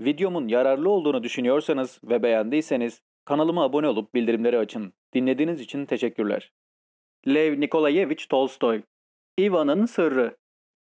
Videomun yararlı olduğunu düşünüyorsanız ve beğendiyseniz kanalıma abone olup bildirimleri açın. Dinlediğiniz için teşekkürler. Lev Nikolayevich Tolstoy İvan'ın Sırrı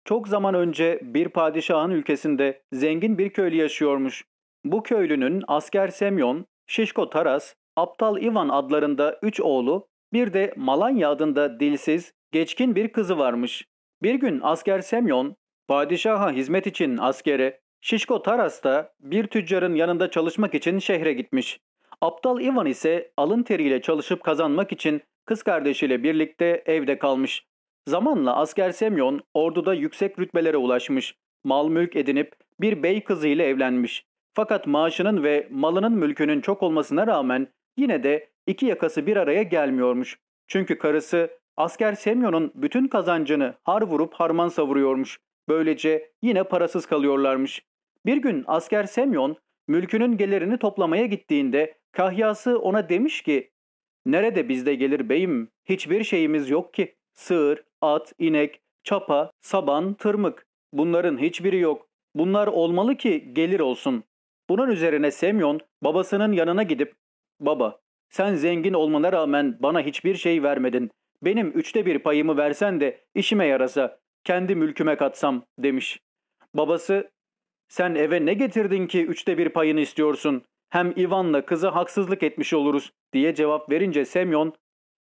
Çok zaman önce bir padişahın ülkesinde zengin bir köylü yaşıyormuş. Bu köylünün asker Semyon, Şişko Taras, Aptal Ivan adlarında üç oğlu, bir de Malanya adında dilsiz, geçkin bir kızı varmış. Bir gün asker Semyon, padişaha hizmet için askere Şişko Taras da bir tüccarın yanında çalışmak için şehre gitmiş. Aptal Ivan ise alın teriyle çalışıp kazanmak için kız kardeşiyle birlikte evde kalmış. Zamanla asker Semyon orduda yüksek rütbelere ulaşmış. Mal mülk edinip bir bey kızıyla evlenmiş. Fakat maaşının ve malının mülkünün çok olmasına rağmen yine de iki yakası bir araya gelmiyormuş. Çünkü karısı asker Semyon'un bütün kazancını har vurup harman savuruyormuş. Böylece yine parasız kalıyorlarmış. Bir gün asker Semyon mülkünün gelirini toplamaya gittiğinde kahyası ona demiş ki ''Nerede bizde gelir beyim? Hiçbir şeyimiz yok ki. Sığır, at, inek, çapa, saban, tırmık. Bunların hiçbiri yok. Bunlar olmalı ki gelir olsun.'' Bunun üzerine Semyon babasının yanına gidip ''Baba, sen zengin olmana rağmen bana hiçbir şey vermedin. Benim üçte bir payımı versen de işime yarasa, kendi mülküme katsam.'' demiş. Babası sen eve ne getirdin ki üçte bir payını istiyorsun? Hem Ivan'la kızı haksızlık etmiş oluruz diye cevap verince Semyon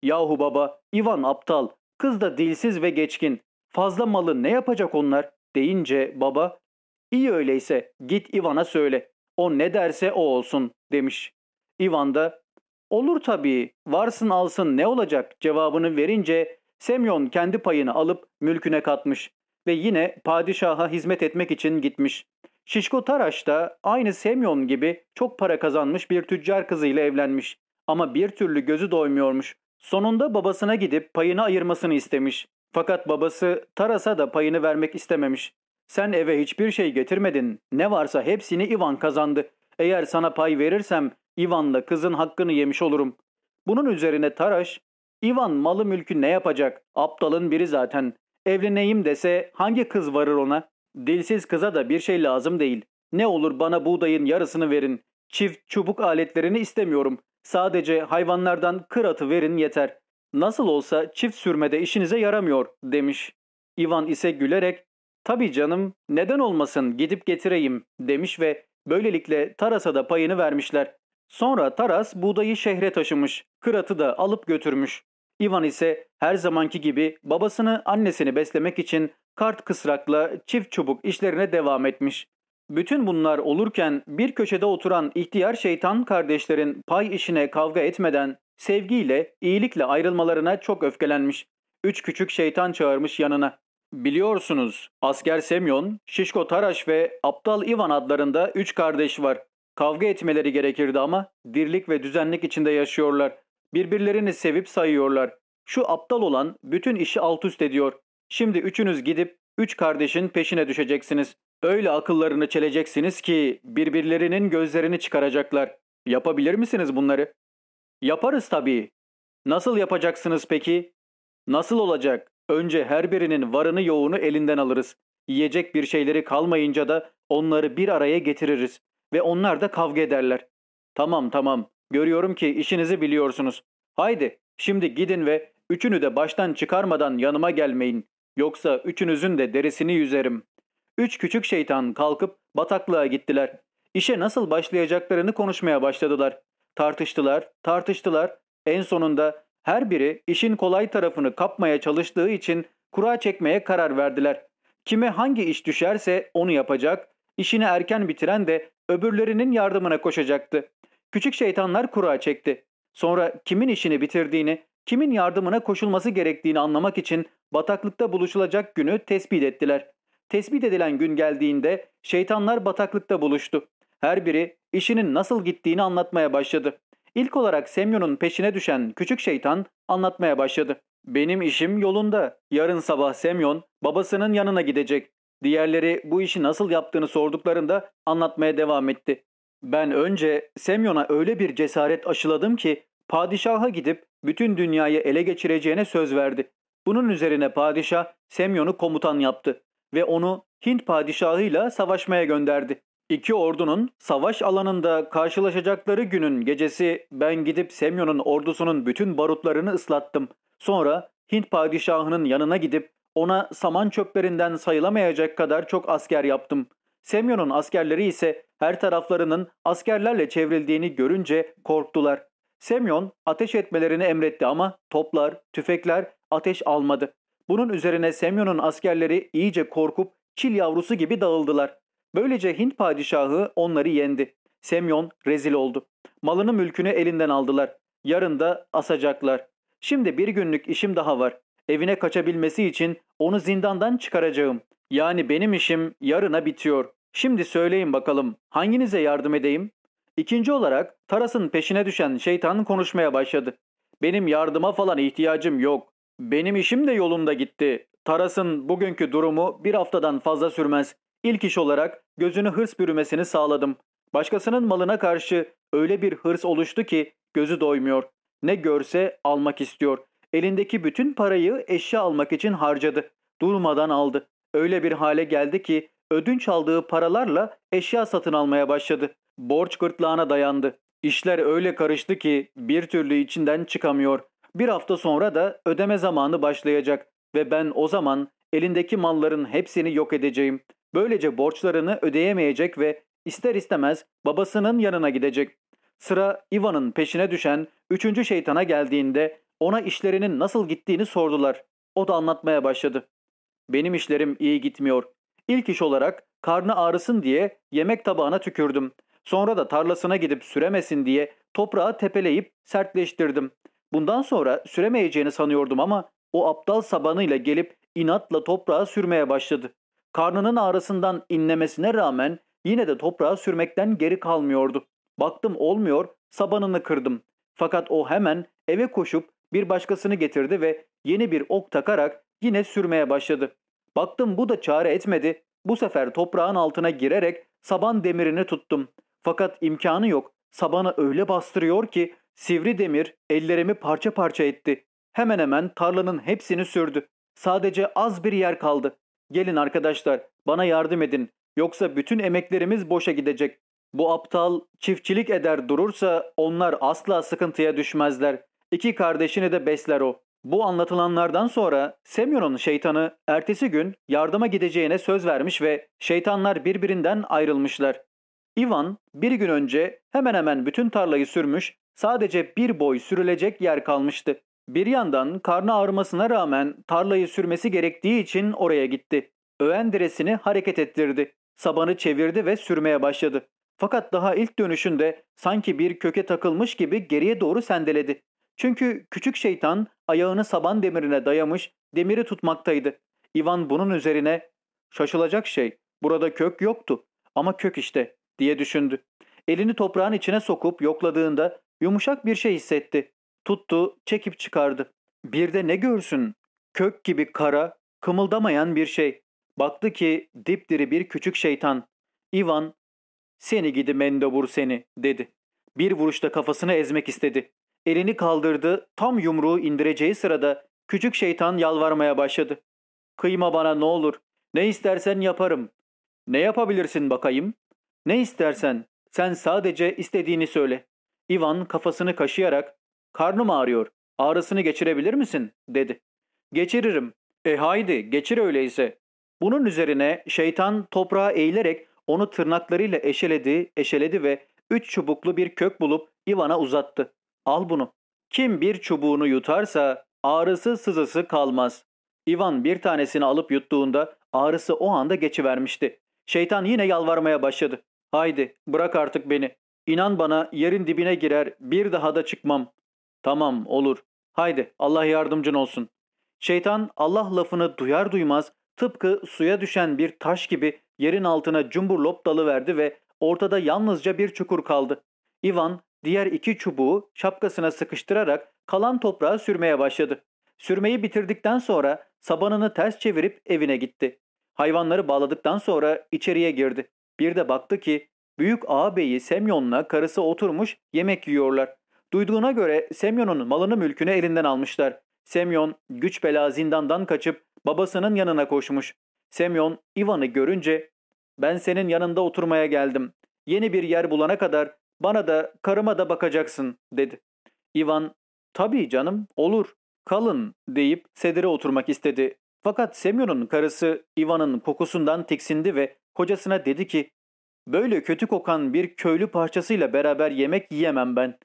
Yahu baba Ivan aptal, kız da dilsiz ve geçkin. Fazla malı ne yapacak onlar deyince baba iyi öyleyse git Ivan'a söyle. O ne derse o olsun demiş. Ivan da olur tabii varsın alsın ne olacak cevabını verince Semyon kendi payını alıp mülküne katmış ve yine padişaha hizmet etmek için gitmiş. Şişko Taraş da aynı Semyon gibi çok para kazanmış bir tüccar kızıyla evlenmiş ama bir türlü gözü doymuyormuş. Sonunda babasına gidip payını ayırmasını istemiş. Fakat babası Taras'a da payını vermek istememiş. Sen eve hiçbir şey getirmedin. Ne varsa hepsini Ivan kazandı. Eğer sana pay verirsem Ivan'la kızın hakkını yemiş olurum. Bunun üzerine Taraş, Ivan malı mülkü ne yapacak? Aptalın biri zaten. Evleneyim dese hangi kız varır ona? Dilsiz kıza da bir şey lazım değil. Ne olur bana buğdayın yarısını verin. Çift çubuk aletlerini istemiyorum. Sadece hayvanlardan kır atı verin yeter. Nasıl olsa çift sürmede işinize yaramıyor demiş. Ivan ise gülerek tabii canım neden olmasın gidip getireyim demiş ve böylelikle Taras'a da payını vermişler. Sonra Taras buğdayı şehre taşımış, kıratı da alıp götürmüş. Ivan ise her zamanki gibi babasını annesini beslemek için kart kısrakla çift çubuk işlerine devam etmiş. Bütün bunlar olurken bir köşede oturan ihtiyar şeytan kardeşlerin pay işine kavga etmeden sevgiyle, iyilikle ayrılmalarına çok öfkelenmiş. Üç küçük şeytan çağırmış yanına. Biliyorsunuz asker Semyon, Şişko Taraş ve Aptal Ivan adlarında üç kardeş var. Kavga etmeleri gerekirdi ama dirlik ve düzenlik içinde yaşıyorlar. Birbirlerini sevip sayıyorlar. Şu aptal olan bütün işi alt üst ediyor. Şimdi üçünüz gidip üç kardeşin peşine düşeceksiniz. Öyle akıllarını çeleceksiniz ki birbirlerinin gözlerini çıkaracaklar. Yapabilir misiniz bunları? Yaparız tabii. Nasıl yapacaksınız peki? Nasıl olacak? Önce her birinin varını yoğunu elinden alırız. Yiyecek bir şeyleri kalmayınca da onları bir araya getiririz ve onlar da kavga ederler. Tamam tamam Görüyorum ki işinizi biliyorsunuz. Haydi şimdi gidin ve üçünü de baştan çıkarmadan yanıma gelmeyin. Yoksa üçünüzün de derisini yüzerim. Üç küçük şeytan kalkıp bataklığa gittiler. İşe nasıl başlayacaklarını konuşmaya başladılar. Tartıştılar, tartıştılar. En sonunda her biri işin kolay tarafını kapmaya çalıştığı için kura çekmeye karar verdiler. Kime hangi iş düşerse onu yapacak, işini erken bitiren de öbürlerinin yardımına koşacaktı. Küçük şeytanlar kura çekti. Sonra kimin işini bitirdiğini, kimin yardımına koşulması gerektiğini anlamak için bataklıkta buluşulacak günü tespit ettiler. Tespit edilen gün geldiğinde şeytanlar bataklıkta buluştu. Her biri işinin nasıl gittiğini anlatmaya başladı. İlk olarak Semyon'un peşine düşen küçük şeytan anlatmaya başladı. Benim işim yolunda. Yarın sabah Semyon babasının yanına gidecek. Diğerleri bu işi nasıl yaptığını sorduklarında anlatmaya devam etti. Ben önce Semyon'a öyle bir cesaret aşıladım ki padişaha gidip bütün dünyayı ele geçireceğine söz verdi. Bunun üzerine padişah Semyon'u komutan yaptı ve onu Hint padişahıyla savaşmaya gönderdi. İki ordunun savaş alanında karşılaşacakları günün gecesi ben gidip Semyon'un ordusunun bütün barutlarını ıslattım. Sonra Hint padişahının yanına gidip ona saman çöplerinden sayılamayacak kadar çok asker yaptım. Semyon'un askerleri ise her taraflarının askerlerle çevrildiğini görünce korktular. Semyon ateş etmelerini emretti ama toplar, tüfekler ateş almadı. Bunun üzerine Semyon'un askerleri iyice korkup çil yavrusu gibi dağıldılar. Böylece Hint padişahı onları yendi. Semyon rezil oldu. Malını mülkünü elinden aldılar. Yarın da asacaklar. Şimdi bir günlük işim daha var. Evine kaçabilmesi için onu zindandan çıkaracağım. Yani benim işim yarına bitiyor. Şimdi söyleyin bakalım hanginize yardım edeyim? İkinci olarak Taras'ın peşine düşen şeytan konuşmaya başladı. Benim yardıma falan ihtiyacım yok. Benim işim de yolunda gitti. Taras'ın bugünkü durumu bir haftadan fazla sürmez. İlk iş olarak gözünü hırs bürümesini sağladım. Başkasının malına karşı öyle bir hırs oluştu ki gözü doymuyor. Ne görse almak istiyor. Elindeki bütün parayı eşya almak için harcadı. Durmadan aldı. Öyle bir hale geldi ki ödünç aldığı paralarla eşya satın almaya başladı. Borç gırtlağına dayandı. İşler öyle karıştı ki bir türlü içinden çıkamıyor. Bir hafta sonra da ödeme zamanı başlayacak ve ben o zaman elindeki malların hepsini yok edeceğim. Böylece borçlarını ödeyemeyecek ve ister istemez babasının yanına gidecek. Sıra Ivan'ın peşine düşen üçüncü şeytana geldiğinde ona işlerinin nasıl gittiğini sordular. O da anlatmaya başladı. Benim işlerim iyi gitmiyor. İlk iş olarak karnı ağrısın diye yemek tabağına tükürdüm. Sonra da tarlasına gidip süremesin diye toprağı tepeleyip sertleştirdim. Bundan sonra süremeyeceğini sanıyordum ama o aptal sabanıyla gelip inatla toprağa sürmeye başladı. Karnının ağrısından inlemesine rağmen yine de toprağa sürmekten geri kalmıyordu. Baktım olmuyor, sabanını kırdım. Fakat o hemen eve koşup bir başkasını getirdi ve yeni bir ok takarak yine sürmeye başladı. Baktım bu da çare etmedi. Bu sefer toprağın altına girerek saban demirini tuttum. Fakat imkanı yok. Sabanı öyle bastırıyor ki sivri demir ellerimi parça parça etti. Hemen hemen tarlanın hepsini sürdü. Sadece az bir yer kaldı. Gelin arkadaşlar bana yardım edin. Yoksa bütün emeklerimiz boşa gidecek. Bu aptal çiftçilik eder durursa onlar asla sıkıntıya düşmezler. İki kardeşini de besler o. Bu anlatılanlardan sonra Semyon'un şeytanı ertesi gün yardıma gideceğine söz vermiş ve şeytanlar birbirinden ayrılmışlar. Ivan bir gün önce hemen hemen bütün tarlayı sürmüş, sadece bir boy sürülecek yer kalmıştı. Bir yandan karnı ağrımasına rağmen tarlayı sürmesi gerektiği için oraya gitti. Öğen diresini hareket ettirdi. Sabanı çevirdi ve sürmeye başladı. Fakat daha ilk dönüşünde sanki bir köke takılmış gibi geriye doğru sendeledi. Çünkü küçük şeytan ayağını saban demirine dayamış demiri tutmaktaydı. Ivan bunun üzerine şaşılacak şey burada kök yoktu ama kök işte diye düşündü. Elini toprağın içine sokup yokladığında yumuşak bir şey hissetti. Tuttu, çekip çıkardı. Bir de ne görsün? Kök gibi kara, kımıldamayan bir şey. Baktı ki dipdiri bir küçük şeytan. Ivan, seni gidi mendebur seni dedi. Bir vuruşta kafasını ezmek istedi. Elini kaldırdı, tam yumruğu indireceği sırada küçük şeytan yalvarmaya başladı. Kıyma bana ne olur, ne istersen yaparım. Ne yapabilirsin bakayım? Ne istersen, sen sadece istediğini söyle. Ivan kafasını kaşıyarak, karnım ağrıyor, ağrısını geçirebilir misin? dedi. Geçiririm. E haydi, geçir öyleyse. Bunun üzerine şeytan toprağa eğilerek onu tırnaklarıyla eşeledi, eşeledi ve üç çubuklu bir kök bulup Ivan'a uzattı. Al bunu. Kim bir çubuğunu yutarsa ağrısı sızısı kalmaz. Ivan bir tanesini alıp yuttuğunda ağrısı o anda geçivermişti. Şeytan yine yalvarmaya başladı. Haydi bırak artık beni. İnan bana yerin dibine girer bir daha da çıkmam. Tamam olur. Haydi Allah yardımcın olsun. Şeytan Allah lafını duyar duymaz tıpkı suya düşen bir taş gibi yerin altına cumburlop dalı verdi ve ortada yalnızca bir çukur kaldı. Ivan diğer iki çubuğu şapkasına sıkıştırarak kalan toprağa sürmeye başladı. Sürmeyi bitirdikten sonra sabanını ters çevirip evine gitti. Hayvanları bağladıktan sonra içeriye girdi. Bir de baktı ki büyük ağabeyi Semyon'la karısı oturmuş yemek yiyorlar. Duyduğuna göre Semyon'un malını mülkünü elinden almışlar. Semyon güç bela zindandan kaçıp babasının yanına koşmuş. Semyon Ivan'ı görünce ben senin yanında oturmaya geldim. Yeni bir yer bulana kadar bana da karıma da bakacaksın dedi. Ivan tabii canım olur kalın deyip sedire oturmak istedi. Fakat Semyon'un karısı Ivan'ın kokusundan tiksindi ve kocasına dedi ki Böyle kötü kokan bir köylü parçasıyla beraber yemek yiyemem ben.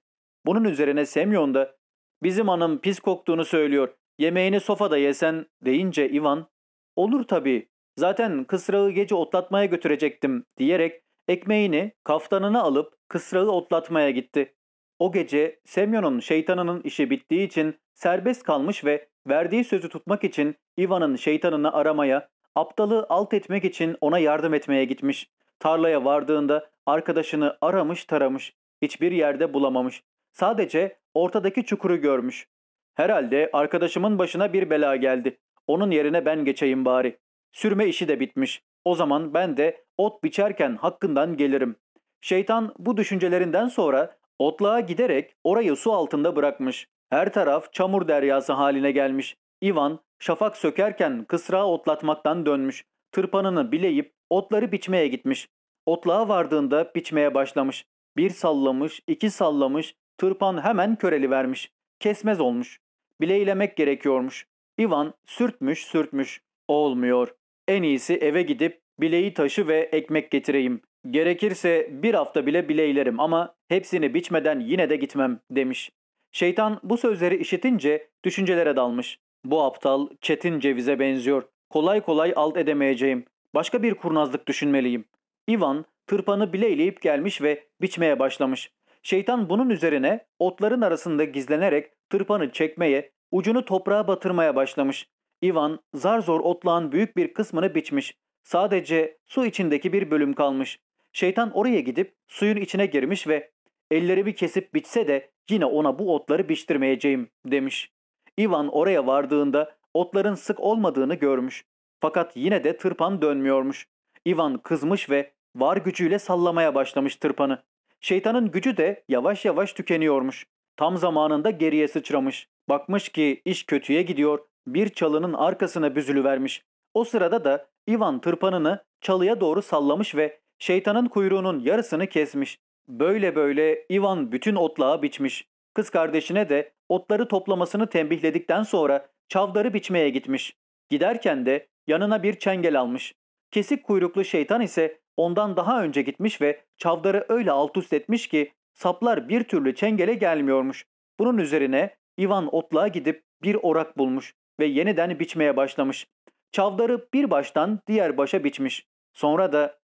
Bunun üzerine Semyon da bizim hanım pis koktuğunu söylüyor. Yemeğini sofada yesen deyince Ivan olur tabii zaten kısrağı gece otlatmaya götürecektim diyerek Ekmeğini, kaftanını alıp kısrağı otlatmaya gitti. O gece Semyon'un şeytanının işi bittiği için serbest kalmış ve verdiği sözü tutmak için Ivan'ın şeytanını aramaya, aptalı alt etmek için ona yardım etmeye gitmiş. Tarlaya vardığında arkadaşını aramış taramış, hiçbir yerde bulamamış. Sadece ortadaki çukuru görmüş. Herhalde arkadaşımın başına bir bela geldi. Onun yerine ben geçeyim bari. Sürme işi de bitmiş. O zaman ben de ot biçerken hakkından gelirim. Şeytan bu düşüncelerinden sonra otluğa giderek orayı su altında bırakmış. Her taraf çamur deryası haline gelmiş. Ivan şafak sökerken kısra otlatmaktan dönmüş. Tırpanını bileyip otları biçmeye gitmiş. Otluğa vardığında biçmeye başlamış. Bir sallamış, iki sallamış, tırpan hemen köreli vermiş. Kesmez olmuş. Bileylemek gerekiyormuş. Ivan sürtmüş sürtmüş. Olmuyor. En iyisi eve gidip Bileği taşı ve ekmek getireyim. Gerekirse bir hafta bile bileylerim ama hepsini biçmeden yine de gitmem demiş. Şeytan bu sözleri işitince düşüncelere dalmış. Bu aptal çetin cevize benziyor. Kolay kolay alt edemeyeceğim. Başka bir kurnazlık düşünmeliyim. Ivan tırpanı bileyleyip gelmiş ve biçmeye başlamış. Şeytan bunun üzerine otların arasında gizlenerek tırpanı çekmeye, ucunu toprağa batırmaya başlamış. Ivan zar zor otlağın büyük bir kısmını biçmiş. Sadece su içindeki bir bölüm kalmış. Şeytan oraya gidip suyun içine girmiş ve ellerimi kesip biçse de yine ona bu otları biçtirmeyeceğim demiş. Ivan oraya vardığında otların sık olmadığını görmüş. Fakat yine de tırpan dönmüyormuş. Ivan kızmış ve var gücüyle sallamaya başlamış tırpanı. Şeytanın gücü de yavaş yavaş tükeniyormuş. Tam zamanında geriye sıçramış. Bakmış ki iş kötüye gidiyor. Bir çalının arkasına büzülü vermiş. O sırada da Ivan tırpanını çalıya doğru sallamış ve şeytanın kuyruğunun yarısını kesmiş. Böyle böyle Ivan bütün otlağı biçmiş. Kız kardeşine de otları toplamasını tembihledikten sonra çavdarı biçmeye gitmiş. Giderken de yanına bir çengel almış. Kesik kuyruklu şeytan ise ondan daha önce gitmiş ve çavdarı öyle alt üst etmiş ki saplar bir türlü çengele gelmiyormuş. Bunun üzerine Ivan otluğa gidip bir orak bulmuş ve yeniden biçmeye başlamış. Çavdarı bir baştan diğer başa biçmiş. Sonra da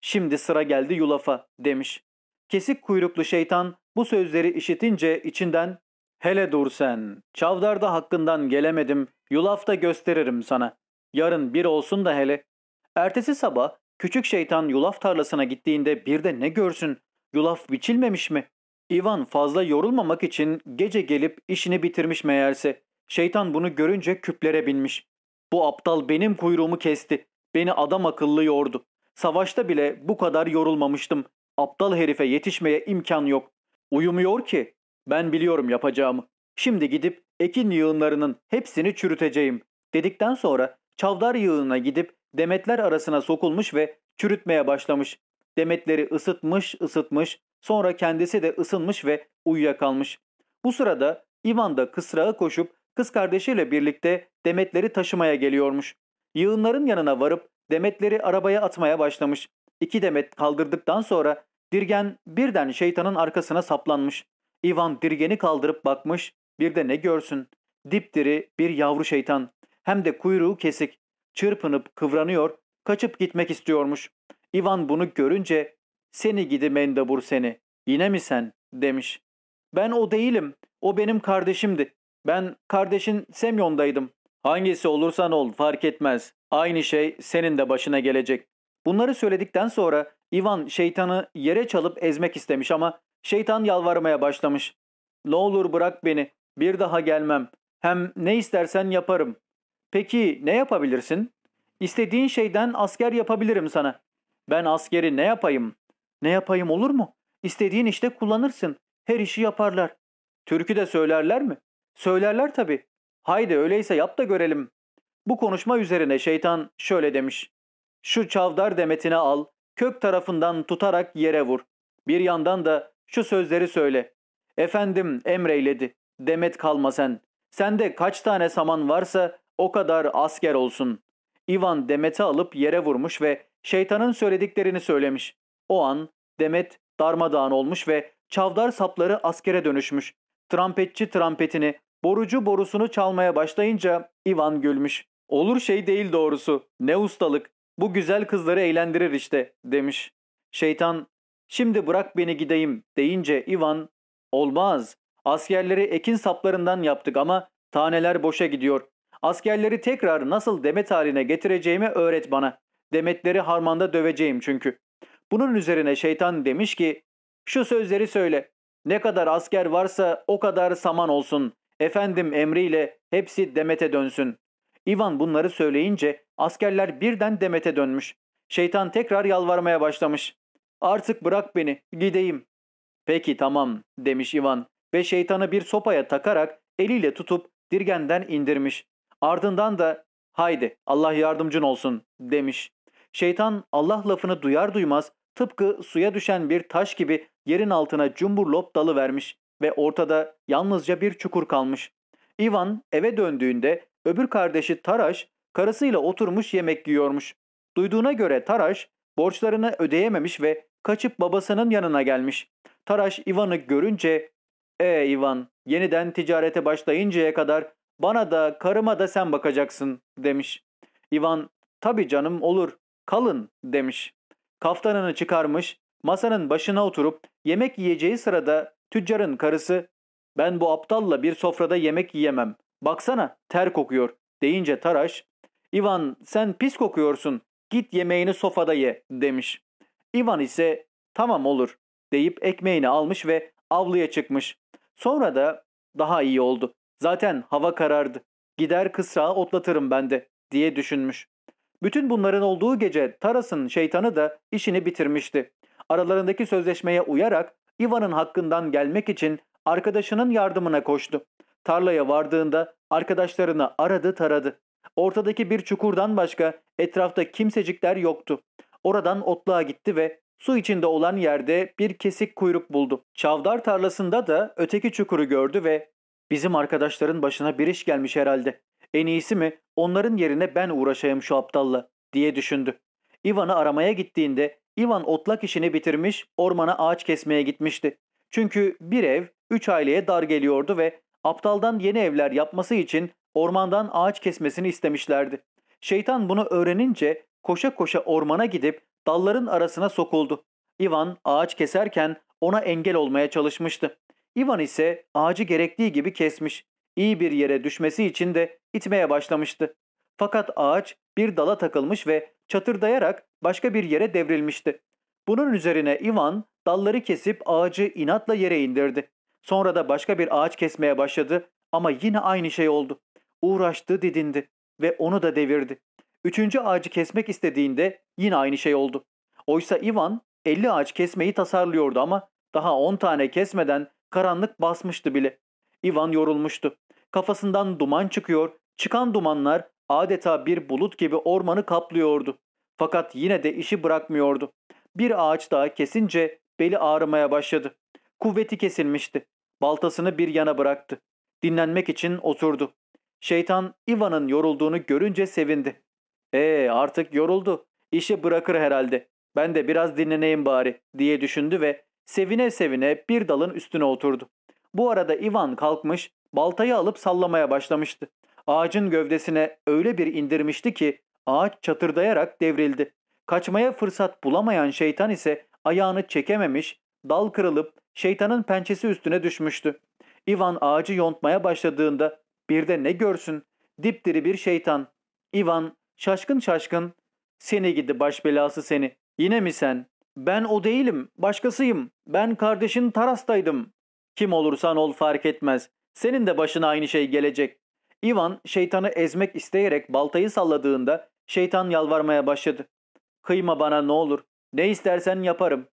şimdi sıra geldi yulafa demiş. Kesik kuyruklu şeytan bu sözleri işitince içinden hele dur sen çavdarda hakkından gelemedim yulafta gösteririm sana. Yarın bir olsun da hele. Ertesi sabah küçük şeytan yulaf tarlasına gittiğinde bir de ne görsün yulaf biçilmemiş mi? Ivan fazla yorulmamak için gece gelip işini bitirmiş meğerse. Şeytan bunu görünce küplere binmiş. Bu aptal benim kuyruğumu kesti. Beni adam akıllı yordu. Savaşta bile bu kadar yorulmamıştım. Aptal herife yetişmeye imkan yok. Uyumuyor ki. Ben biliyorum yapacağımı. Şimdi gidip ekin yığınlarının hepsini çürüteceğim. Dedikten sonra çavdar yığınına gidip demetler arasına sokulmuş ve çürütmeye başlamış. Demetleri ısıtmış ısıtmış sonra kendisi de ısınmış ve uyuyakalmış. Bu sırada İvan da kısrağı koşup kız kardeşiyle birlikte demetleri taşımaya geliyormuş. Yığınların yanına varıp demetleri arabaya atmaya başlamış. İki demet kaldırdıktan sonra Dirgen birden şeytanın arkasına saplanmış. Ivan Dirgen'i kaldırıp bakmış, bir de ne görsün. Dipdiri bir yavru şeytan. Hem de kuyruğu kesik. Çırpınıp kıvranıyor, kaçıp gitmek istiyormuş. Ivan bunu görünce seni gidi mendebur seni. Yine mi sen? demiş. Ben o değilim. O benim kardeşimdi. Ben kardeşin Semyon'daydım. Hangisi olursan ol fark etmez. Aynı şey senin de başına gelecek. Bunları söyledikten sonra Ivan şeytanı yere çalıp ezmek istemiş ama şeytan yalvarmaya başlamış. Ne olur bırak beni. Bir daha gelmem. Hem ne istersen yaparım. Peki ne yapabilirsin? İstediğin şeyden asker yapabilirim sana. Ben askeri ne yapayım? Ne yapayım olur mu? İstediğin işte kullanırsın. Her işi yaparlar. Türkü de söylerler mi? Söylerler tabii. Haydi öyleyse yap da görelim. Bu konuşma üzerine şeytan şöyle demiş. Şu çavdar demetini al, kök tarafından tutarak yere vur. Bir yandan da şu sözleri söyle. Efendim emreyledi. Demet kalma sen. Sende kaç tane saman varsa o kadar asker olsun. Ivan Demet'i alıp yere vurmuş ve şeytanın söylediklerini söylemiş. O an Demet darmadağın olmuş ve çavdar sapları askere dönüşmüş. Trampetçi trampetini, borucu borusunu çalmaya başlayınca Ivan gülmüş. Olur şey değil doğrusu. Ne ustalık. Bu güzel kızları eğlendirir işte demiş. Şeytan şimdi bırak beni gideyim deyince Ivan olmaz. Askerleri ekin saplarından yaptık ama taneler boşa gidiyor. Askerleri tekrar nasıl demet haline getireceğimi öğret bana. Demetleri harmanda döveceğim çünkü. Bunun üzerine şeytan demiş ki şu sözleri söyle ne kadar asker varsa o kadar saman olsun. Efendim emriyle hepsi Demet'e dönsün. Ivan bunları söyleyince askerler birden Demet'e dönmüş. Şeytan tekrar yalvarmaya başlamış. Artık bırak beni gideyim. Peki tamam demiş Ivan ve şeytanı bir sopaya takarak eliyle tutup dirgenden indirmiş. Ardından da haydi Allah yardımcın olsun demiş. Şeytan Allah lafını duyar duymaz tıpkı suya düşen bir taş gibi yerin altına cumburlop dalı vermiş ve ortada yalnızca bir çukur kalmış. Ivan eve döndüğünde öbür kardeşi Taraş karısıyla oturmuş yemek yiyormuş. Duyduğuna göre Taraş borçlarını ödeyememiş ve kaçıp babasının yanına gelmiş. Taraş Ivan'ı görünce ''E Ivan yeniden ticarete başlayıncaya kadar bana da karıma da sen bakacaksın.'' demiş. Ivan ''Tabii canım olur kalın.'' demiş. Kaftanını çıkarmış, masanın başına oturup yemek yiyeceği sırada tüccarın karısı ''Ben bu aptalla bir sofrada yemek yiyemem. Baksana ter kokuyor.'' deyince Taraş ''İvan sen pis kokuyorsun. Git yemeğini sofada ye.'' demiş. İvan ise ''Tamam olur.'' deyip ekmeğini almış ve avluya çıkmış. Sonra da daha iyi oldu. Zaten hava karardı. Gider kısrağı otlatırım ben de diye düşünmüş. Bütün bunların olduğu gece Taras'ın şeytanı da işini bitirmişti. Aralarındaki sözleşmeye uyarak Ivan'ın hakkından gelmek için arkadaşının yardımına koştu. Tarlaya vardığında arkadaşlarını aradı taradı. Ortadaki bir çukurdan başka etrafta kimsecikler yoktu. Oradan otluğa gitti ve su içinde olan yerde bir kesik kuyruk buldu. Çavdar tarlasında da öteki çukuru gördü ve ''Bizim arkadaşların başına bir iş gelmiş herhalde. En iyisi mi onların yerine ben uğraşayım şu aptalla diye düşündü. Ivan'ı aramaya gittiğinde Ivan otlak işini bitirmiş ormana ağaç kesmeye gitmişti. Çünkü bir ev üç aileye dar geliyordu ve aptaldan yeni evler yapması için ormandan ağaç kesmesini istemişlerdi. Şeytan bunu öğrenince koşa koşa ormana gidip dalların arasına sokuldu. Ivan ağaç keserken ona engel olmaya çalışmıştı. Ivan ise ağacı gerektiği gibi kesmiş. İyi bir yere düşmesi için de itmeye başlamıştı. Fakat ağaç bir dala takılmış ve çatırdayarak başka bir yere devrilmişti. Bunun üzerine Ivan dalları kesip ağacı inatla yere indirdi. Sonra da başka bir ağaç kesmeye başladı ama yine aynı şey oldu. Uğraştı didindi ve onu da devirdi. Üçüncü ağacı kesmek istediğinde yine aynı şey oldu. Oysa Ivan 50 ağaç kesmeyi tasarlıyordu ama daha 10 tane kesmeden karanlık basmıştı bile. Ivan yorulmuştu. Kafasından duman çıkıyor Çıkan dumanlar adeta bir bulut gibi ormanı kaplıyordu. Fakat yine de işi bırakmıyordu. Bir ağaç daha kesince beli ağrımaya başladı. Kuvveti kesilmişti. Baltasını bir yana bıraktı. Dinlenmek için oturdu. Şeytan Ivan'ın yorulduğunu görünce sevindi. ''Ee artık yoruldu. İşi bırakır herhalde. Ben de biraz dinleneyim bari.'' diye düşündü ve sevine sevine bir dalın üstüne oturdu. Bu arada Ivan kalkmış, baltayı alıp sallamaya başlamıştı ağacın gövdesine öyle bir indirmişti ki ağaç çatırdayarak devrildi. Kaçmaya fırsat bulamayan şeytan ise ayağını çekememiş, dal kırılıp şeytanın pençesi üstüne düşmüştü. Ivan ağacı yontmaya başladığında bir de ne görsün? Dipdiri bir şeytan. Ivan şaşkın şaşkın seni gidi baş belası seni. Yine mi sen? Ben o değilim, başkasıyım. Ben kardeşin Taras'taydım. Kim olursan ol fark etmez. Senin de başına aynı şey gelecek. Ivan şeytanı ezmek isteyerek baltayı salladığında şeytan yalvarmaya başladı. Kıyma bana ne olur. Ne istersen yaparım.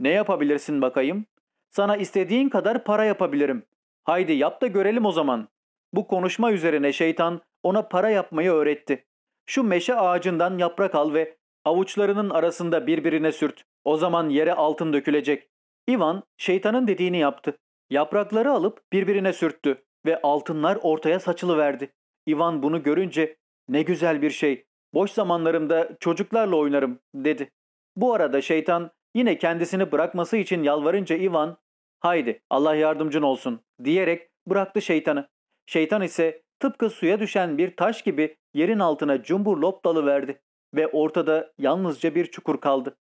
Ne yapabilirsin bakayım? Sana istediğin kadar para yapabilirim. Haydi yap da görelim o zaman. Bu konuşma üzerine şeytan ona para yapmayı öğretti. Şu meşe ağacından yaprak al ve avuçlarının arasında birbirine sürt. O zaman yere altın dökülecek. Ivan şeytanın dediğini yaptı. Yaprakları alıp birbirine sürttü ve altınlar ortaya saçılıverdi. Ivan bunu görünce ne güzel bir şey, boş zamanlarımda çocuklarla oynarım dedi. Bu arada şeytan yine kendisini bırakması için yalvarınca Ivan haydi Allah yardımcın olsun diyerek bıraktı şeytanı. Şeytan ise tıpkı suya düşen bir taş gibi yerin altına cumbur dalı verdi ve ortada yalnızca bir çukur kaldı.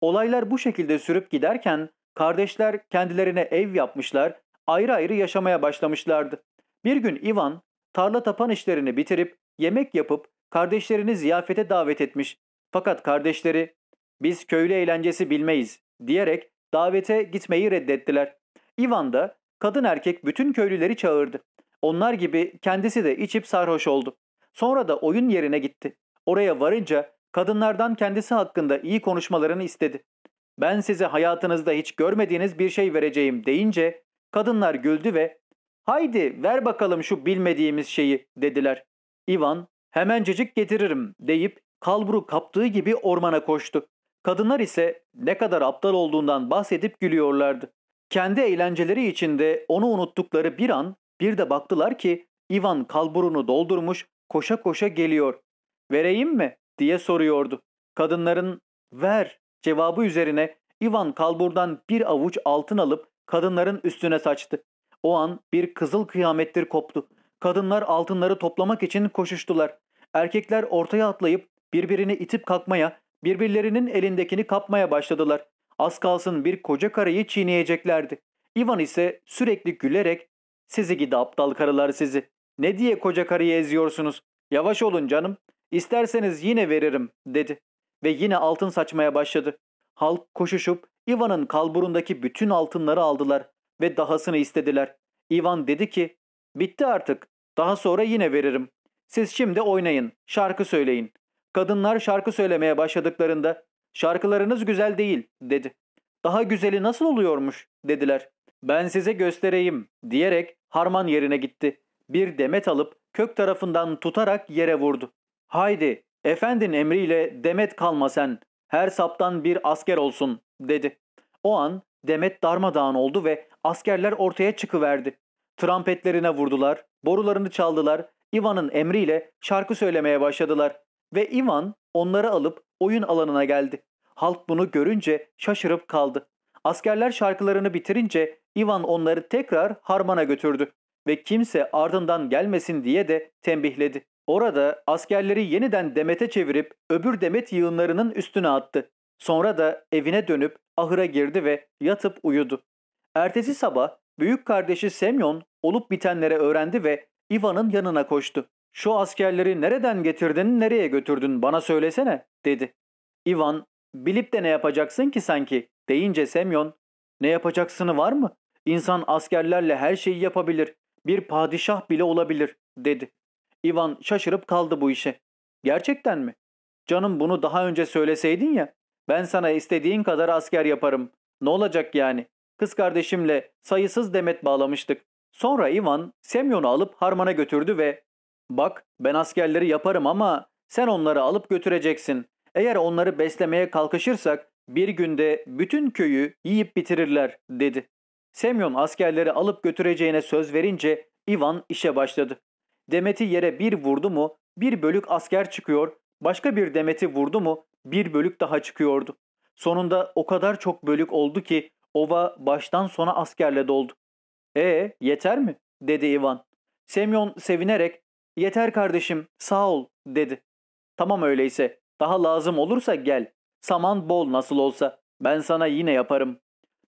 Olaylar bu şekilde sürüp giderken kardeşler kendilerine ev yapmışlar ayrı ayrı yaşamaya başlamışlardı. Bir gün Ivan tarla tapan işlerini bitirip yemek yapıp kardeşlerini ziyafete davet etmiş. Fakat kardeşleri biz köylü eğlencesi bilmeyiz diyerek davete gitmeyi reddettiler. Ivan da kadın erkek bütün köylüleri çağırdı. Onlar gibi kendisi de içip sarhoş oldu. Sonra da oyun yerine gitti. Oraya varınca kadınlardan kendisi hakkında iyi konuşmalarını istedi. Ben size hayatınızda hiç görmediğiniz bir şey vereceğim deyince Kadınlar güldü ve ''Haydi ver bakalım şu bilmediğimiz şeyi'' dediler. Ivan ''Hemencecik getiririm'' deyip kalburu kaptığı gibi ormana koştu. Kadınlar ise ne kadar aptal olduğundan bahsedip gülüyorlardı. Kendi eğlenceleri içinde onu unuttukları bir an bir de baktılar ki Ivan kalburunu doldurmuş koşa koşa geliyor. ''Vereyim mi?'' diye soruyordu. Kadınların ''Ver'' cevabı üzerine Ivan kalburdan bir avuç altın alıp kadınların üstüne saçtı. O an bir kızıl kıyamettir koptu. Kadınlar altınları toplamak için koşuştular. Erkekler ortaya atlayıp birbirini itip kalkmaya, birbirlerinin elindekini kapmaya başladılar. Az kalsın bir koca karıyı çiğneyeceklerdi. Ivan ise sürekli gülerek ''Sizi gidi aptal karılar sizi. Ne diye koca karıyı eziyorsunuz? Yavaş olun canım. İsterseniz yine veririm.'' dedi. Ve yine altın saçmaya başladı. Halk koşuşup Ivan'ın kalburundaki bütün altınları aldılar ve dahasını istediler. Ivan dedi ki bitti artık daha sonra yine veririm. Siz şimdi oynayın şarkı söyleyin. Kadınlar şarkı söylemeye başladıklarında şarkılarınız güzel değil dedi. Daha güzeli nasıl oluyormuş dediler. Ben size göstereyim diyerek harman yerine gitti. Bir demet alıp kök tarafından tutarak yere vurdu. Haydi efendin emriyle demet kalma sen. Her saptan bir asker olsun dedi. O an Demet darmadağın oldu ve askerler ortaya çıkıverdi. Trampetlerine vurdular, borularını çaldılar, Ivan'ın emriyle şarkı söylemeye başladılar. Ve Ivan onları alıp oyun alanına geldi. Halk bunu görünce şaşırıp kaldı. Askerler şarkılarını bitirince Ivan onları tekrar harmana götürdü ve kimse ardından gelmesin diye de tembihledi. Orada askerleri yeniden demete çevirip öbür demet yığınlarının üstüne attı. Sonra da evine dönüp ahıra girdi ve yatıp uyudu. Ertesi sabah büyük kardeşi Semyon olup bitenlere öğrendi ve Ivan'ın yanına koştu. ''Şu askerleri nereden getirdin, nereye götürdün bana söylesene.'' dedi. Ivan ''Bilip de ne yapacaksın ki sanki?'' deyince Semyon ''Ne yapacaksını var mı? İnsan askerlerle her şeyi yapabilir. Bir padişah bile olabilir.'' dedi. Ivan şaşırıp kaldı bu işe. ''Gerçekten mi? Canım bunu daha önce söyleseydin ya. Ben sana istediğin kadar asker yaparım. Ne olacak yani? Kız kardeşimle sayısız demet bağlamıştık. Sonra Ivan Semyon'u alıp harmana götürdü ve ''Bak ben askerleri yaparım ama sen onları alıp götüreceksin. Eğer onları beslemeye kalkışırsak bir günde bütün köyü yiyip bitirirler.'' dedi. Semyon askerleri alıp götüreceğine söz verince Ivan işe başladı. Demet'i yere bir vurdu mu bir bölük asker çıkıyor, başka bir demeti vurdu mu bir bölük daha çıkıyordu. Sonunda o kadar çok bölük oldu ki ova baştan sona askerle doldu. E yeter mi? dedi Ivan. Semyon sevinerek yeter kardeşim sağ ol dedi. Tamam öyleyse daha lazım olursa gel. Saman bol nasıl olsa ben sana yine yaparım.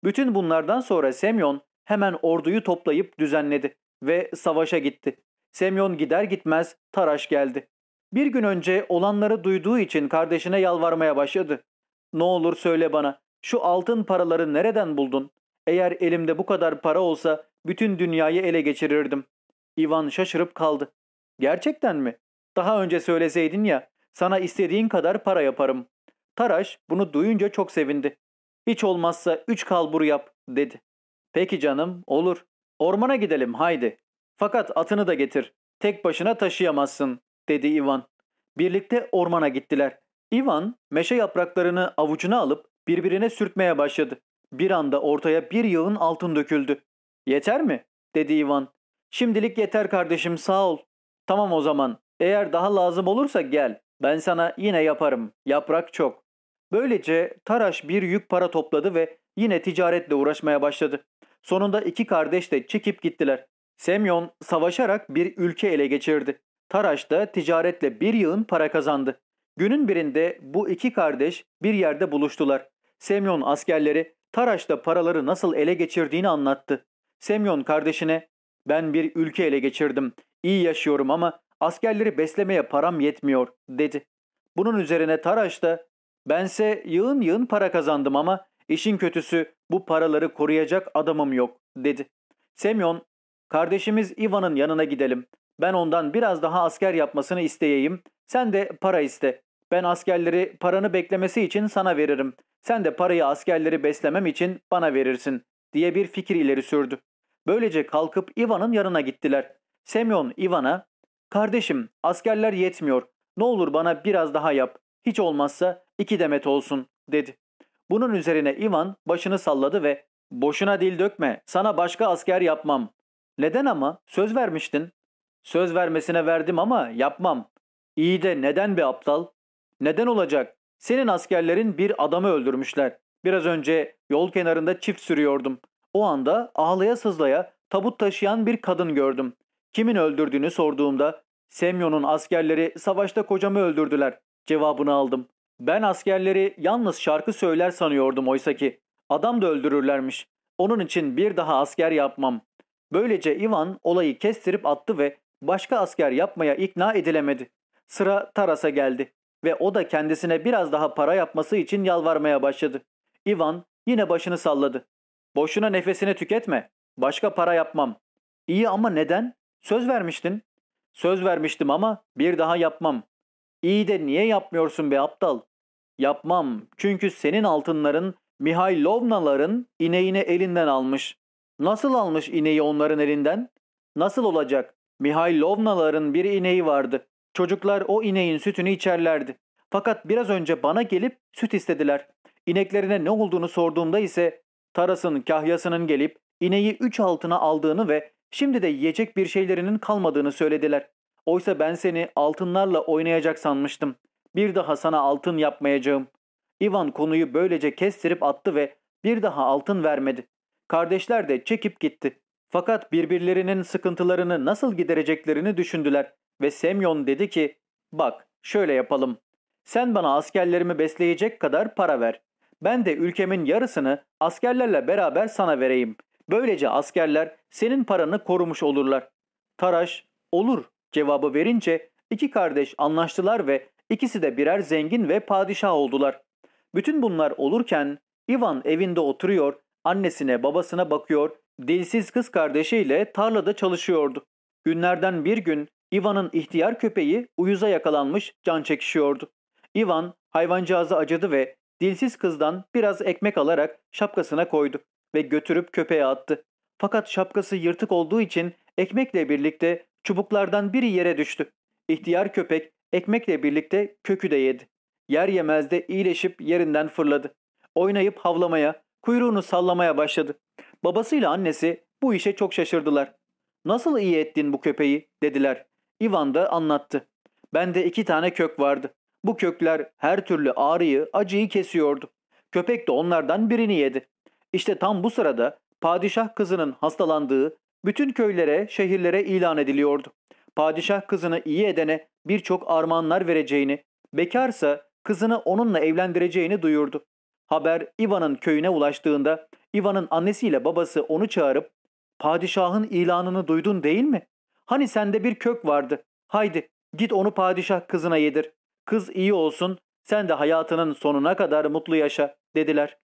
Bütün bunlardan sonra Semyon hemen orduyu toplayıp düzenledi ve savaşa gitti. Semyon gider gitmez Taraş geldi. Bir gün önce olanları duyduğu için kardeşine yalvarmaya başladı. Ne olur söyle bana şu altın paraları nereden buldun? Eğer elimde bu kadar para olsa bütün dünyayı ele geçirirdim. Ivan şaşırıp kaldı. Gerçekten mi? Daha önce söyleseydin ya sana istediğin kadar para yaparım. Taraş bunu duyunca çok sevindi. Hiç olmazsa üç kalbur yap dedi. Peki canım olur. Ormana gidelim haydi. Fakat atını da getir. Tek başına taşıyamazsın dedi Ivan. Birlikte ormana gittiler. Ivan meşe yapraklarını avucuna alıp birbirine sürtmeye başladı. Bir anda ortaya bir yığın altın döküldü. Yeter mi? dedi Ivan. Şimdilik yeter kardeşim sağ ol. Tamam o zaman eğer daha lazım olursa gel. Ben sana yine yaparım. Yaprak çok. Böylece Taraş bir yük para topladı ve yine ticaretle uğraşmaya başladı. Sonunda iki kardeş de çekip gittiler. Semyon savaşarak bir ülke ele geçirdi. Taraş da ticaretle bir yığın para kazandı. Günün birinde bu iki kardeş bir yerde buluştular. Semyon askerleri Taraş'ta paraları nasıl ele geçirdiğini anlattı. Semyon kardeşine ben bir ülke ele geçirdim. İyi yaşıyorum ama askerleri beslemeye param yetmiyor dedi. Bunun üzerine Taraş da bense yığın yığın para kazandım ama işin kötüsü bu paraları koruyacak adamım yok dedi. Semyon kardeşimiz Ivan'ın yanına gidelim. Ben ondan biraz daha asker yapmasını isteyeyim. Sen de para iste. Ben askerleri paranı beklemesi için sana veririm. Sen de parayı askerleri beslemem için bana verirsin diye bir fikir ileri sürdü. Böylece kalkıp Ivan'ın yanına gittiler. Semyon Ivan'a ''Kardeşim askerler yetmiyor. Ne olur bana biraz daha yap. Hiç olmazsa iki demet olsun.'' dedi. Bunun üzerine Ivan başını salladı ve ''Boşuna dil dökme. Sana başka asker yapmam.'' ''Neden ama? Söz vermiştin. Söz vermesine verdim ama yapmam. İyi de neden be aptal? Neden olacak? Senin askerlerin bir adamı öldürmüşler. Biraz önce yol kenarında çift sürüyordum. O anda ağlaya sızlaya tabut taşıyan bir kadın gördüm. Kimin öldürdüğünü sorduğumda Semyon'un askerleri savaşta kocamı öldürdüler cevabını aldım. Ben askerleri yalnız şarkı söyler sanıyordum oysa ki. Adam da öldürürlermiş. Onun için bir daha asker yapmam. Böylece Ivan olayı kestirip attı ve Başka asker yapmaya ikna edilemedi. Sıra Taras'a geldi ve o da kendisine biraz daha para yapması için yalvarmaya başladı. Ivan yine başını salladı. Boşuna nefesini tüketme. Başka para yapmam. İyi ama neden? Söz vermiştin. Söz vermiştim ama bir daha yapmam. İyi de niye yapmıyorsun be aptal? Yapmam çünkü senin altınların Mihailovnaların ineğini elinden almış. Nasıl almış ineği onların elinden? Nasıl olacak? Mihailovnaların bir ineği vardı. Çocuklar o ineğin sütünü içerlerdi. Fakat biraz önce bana gelip süt istediler. İneklerine ne olduğunu sorduğumda ise Taras'ın kahyasının gelip ineği üç altına aldığını ve şimdi de yiyecek bir şeylerinin kalmadığını söylediler. Oysa ben seni altınlarla oynayacak sanmıştım. Bir daha sana altın yapmayacağım. Ivan konuyu böylece kestirip attı ve bir daha altın vermedi. Kardeşler de çekip gitti. Fakat birbirlerinin sıkıntılarını nasıl gidereceklerini düşündüler ve Semyon dedi ki ''Bak şöyle yapalım. Sen bana askerlerimi besleyecek kadar para ver. Ben de ülkemin yarısını askerlerle beraber sana vereyim. Böylece askerler senin paranı korumuş olurlar. Taraş, olur cevabı verince iki kardeş anlaştılar ve ikisi de birer zengin ve padişah oldular. Bütün bunlar olurken Ivan evinde oturuyor, annesine babasına bakıyor Dilsiz kız kardeşiyle tarlada çalışıyordu. Günlerden bir gün Ivan'ın ihtiyar köpeği uyuza yakalanmış can çekişiyordu. Ivan hayvancağızı acıdı ve dilsiz kızdan biraz ekmek alarak şapkasına koydu ve götürüp köpeğe attı. Fakat şapkası yırtık olduğu için ekmekle birlikte çubuklardan biri yere düştü. İhtiyar köpek ekmekle birlikte kökü de yedi. Yer yemez de iyileşip yerinden fırladı. Oynayıp havlamaya, kuyruğunu sallamaya başladı. Babasıyla annesi bu işe çok şaşırdılar. Nasıl iyi ettin bu köpeği dediler. Ivan da anlattı. Bende iki tane kök vardı. Bu kökler her türlü ağrıyı, acıyı kesiyordu. Köpek de onlardan birini yedi. İşte tam bu sırada padişah kızının hastalandığı bütün köylere, şehirlere ilan ediliyordu. Padişah kızını iyi edene birçok armağanlar vereceğini, bekarsa kızını onunla evlendireceğini duyurdu. Haber Ivan'ın köyüne ulaştığında Ivan'ın annesiyle babası onu çağırıp ''Padişahın ilanını duydun değil mi? Hani sende bir kök vardı. Haydi git onu padişah kızına yedir. Kız iyi olsun, sen de hayatının sonuna kadar mutlu yaşa.'' dediler.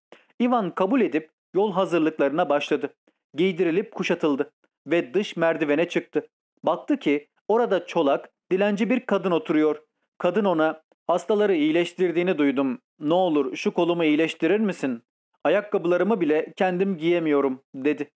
Ivan kabul edip yol hazırlıklarına başladı. Giydirilip kuşatıldı ve dış merdivene çıktı. Baktı ki orada çolak, dilenci bir kadın oturuyor. Kadın ona hastaları iyileştirdiğini duydum. Ne olur şu kolumu iyileştirir misin Ayakkabılarımı bile kendim giyemiyorum dedi.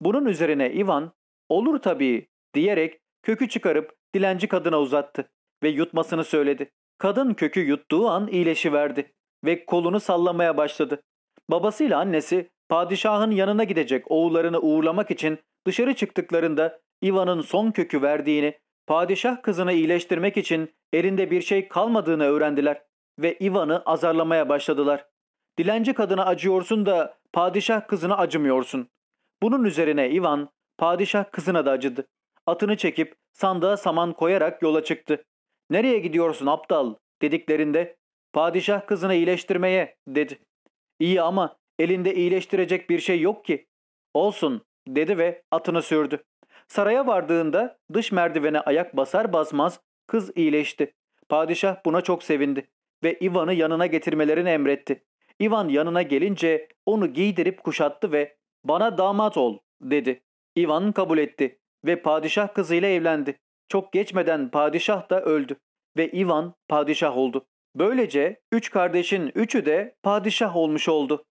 Bunun üzerine Ivan olur tabii diyerek kökü çıkarıp dilenci kadına uzattı ve yutmasını söyledi. Kadın kökü yuttuğu an iyileşiverdi ve kolunu sallamaya başladı. Babasıyla annesi padişahın yanına gidecek oğullarını uğurlamak için dışarı çıktıklarında Ivan'ın son kökü verdiğini, padişah kızını iyileştirmek için elinde bir şey kalmadığını öğrendiler ve Ivan'ı azarlamaya başladılar. Dilenci kadına acıyorsun da padişah kızına acımıyorsun. Bunun üzerine Ivan padişah kızına da acıdı. Atını çekip sandığa saman koyarak yola çıktı. Nereye gidiyorsun aptal dediklerinde padişah kızını iyileştirmeye dedi. İyi ama elinde iyileştirecek bir şey yok ki. Olsun dedi ve atını sürdü. Saraya vardığında dış merdivene ayak basar basmaz kız iyileşti. Padişah buna çok sevindi ve Ivan'ı yanına getirmelerini emretti. Ivan yanına gelince onu giydirip kuşattı ve ''Bana damat ol'' dedi. Ivan kabul etti ve padişah kızıyla evlendi. Çok geçmeden padişah da öldü ve Ivan padişah oldu. Böylece üç kardeşin üçü de padişah olmuş oldu.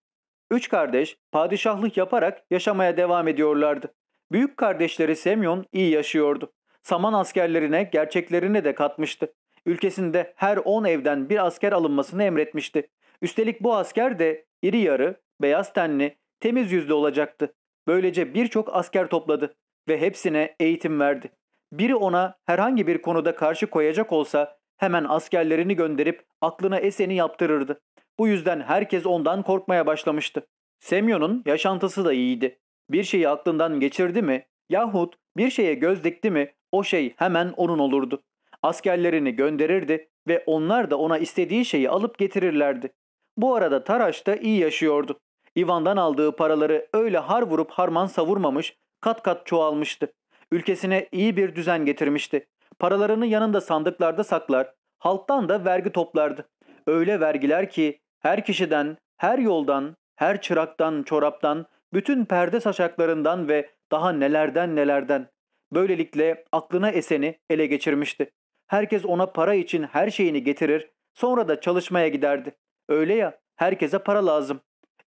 Üç kardeş padişahlık yaparak yaşamaya devam ediyorlardı. Büyük kardeşleri Semyon iyi yaşıyordu. Saman askerlerine gerçeklerini de katmıştı. Ülkesinde her 10 evden bir asker alınmasını emretmişti. Üstelik bu asker de iri yarı, beyaz tenli, temiz yüzlü olacaktı. Böylece birçok asker topladı ve hepsine eğitim verdi. Biri ona herhangi bir konuda karşı koyacak olsa hemen askerlerini gönderip aklına eseni yaptırırdı. Bu yüzden herkes ondan korkmaya başlamıştı. Semyon'un yaşantısı da iyiydi. Bir şeyi aklından geçirdi mi yahut bir şeye göz dikti mi o şey hemen onun olurdu. Askerlerini gönderirdi ve onlar da ona istediği şeyi alıp getirirlerdi. Bu arada Taraş da iyi yaşıyordu. Ivan'dan aldığı paraları öyle har vurup harman savurmamış, kat kat çoğalmıştı. Ülkesine iyi bir düzen getirmişti. Paralarını yanında sandıklarda saklar, halktan da vergi toplardı. Öyle vergiler ki her kişiden, her yoldan, her çıraktan, çoraptan, bütün perde saçaklarından ve daha nelerden nelerden. Böylelikle aklına eseni ele geçirmişti. Herkes ona para için her şeyini getirir, sonra da çalışmaya giderdi. Öyle ya herkese para lazım.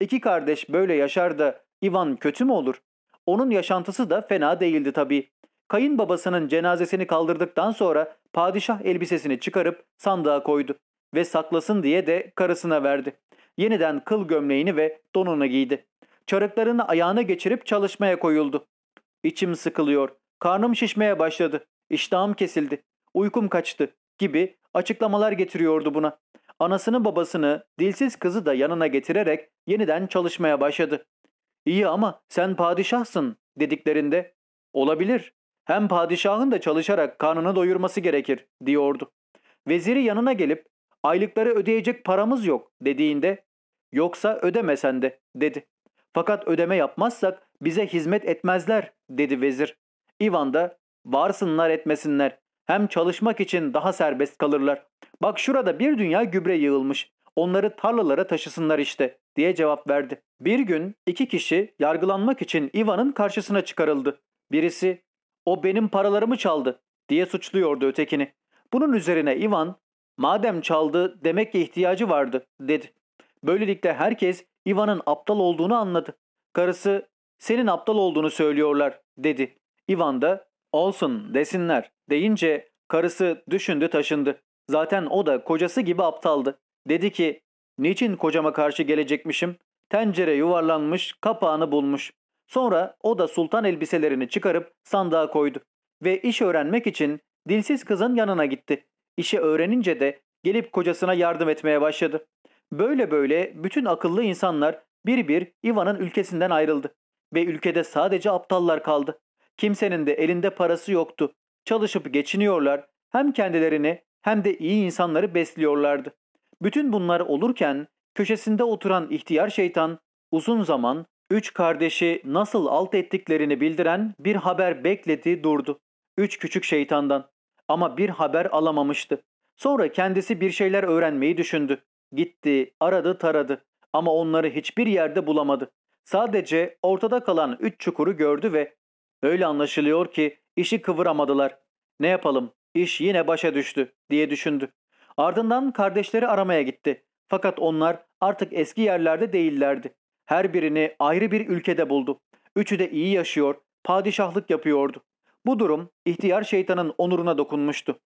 İki kardeş böyle yaşar da Ivan kötü mü olur? Onun yaşantısı da fena değildi tabii. Kayınbabasının cenazesini kaldırdıktan sonra padişah elbisesini çıkarıp sandığa koydu ve saklasın diye de karısına verdi. Yeniden kıl gömleğini ve donunu giydi. Çarıklarını ayağına geçirip çalışmaya koyuldu. İçim sıkılıyor, karnım şişmeye başladı, iştahım kesildi, uykum kaçtı gibi açıklamalar getiriyordu buna. Anasını babasını, dilsiz kızı da yanına getirerek yeniden çalışmaya başladı. İyi ama sen padişahsın dediklerinde olabilir. Hem padişahın da çalışarak karnını doyurması gerekir diyordu. Veziri yanına gelip aylıkları ödeyecek paramız yok dediğinde yoksa ödemesen de dedi. Fakat ödeme yapmazsak bize hizmet etmezler dedi vezir. İvan da varsınlar etmesinler hem çalışmak için daha serbest kalırlar. Bak şurada bir dünya gübre yığılmış. Onları tarlalara taşısınlar işte diye cevap verdi. Bir gün iki kişi yargılanmak için Ivan'ın karşısına çıkarıldı. Birisi o benim paralarımı çaldı diye suçluyordu ötekini. Bunun üzerine Ivan madem çaldı demek ki ihtiyacı vardı dedi. Böylelikle herkes Ivan'ın aptal olduğunu anladı. Karısı senin aptal olduğunu söylüyorlar dedi. Ivan da olsun desinler deyince karısı düşündü taşındı. Zaten o da kocası gibi aptaldı. Dedi ki niçin kocama karşı gelecekmişim? Tencere yuvarlanmış kapağını bulmuş. Sonra o da sultan elbiselerini çıkarıp sandığa koydu. Ve iş öğrenmek için dilsiz kızın yanına gitti. İşi öğrenince de gelip kocasına yardım etmeye başladı. Böyle böyle bütün akıllı insanlar bir bir Ivan'ın ülkesinden ayrıldı. Ve ülkede sadece aptallar kaldı. Kimsenin de elinde parası yoktu. Çalışıp geçiniyorlar. Hem kendilerini hem de iyi insanları besliyorlardı. Bütün bunlar olurken köşesinde oturan ihtiyar şeytan uzun zaman üç kardeşi nasıl alt ettiklerini bildiren bir haber bekledi durdu. Üç küçük şeytandan ama bir haber alamamıştı. Sonra kendisi bir şeyler öğrenmeyi düşündü. Gitti, aradı, taradı ama onları hiçbir yerde bulamadı. Sadece ortada kalan üç çukuru gördü ve öyle anlaşılıyor ki işi kıvıramadılar. Ne yapalım İş yine başa düştü diye düşündü. Ardından kardeşleri aramaya gitti. Fakat onlar artık eski yerlerde değillerdi. Her birini ayrı bir ülkede buldu. Üçü de iyi yaşıyor, padişahlık yapıyordu. Bu durum ihtiyar şeytanın onuruna dokunmuştu.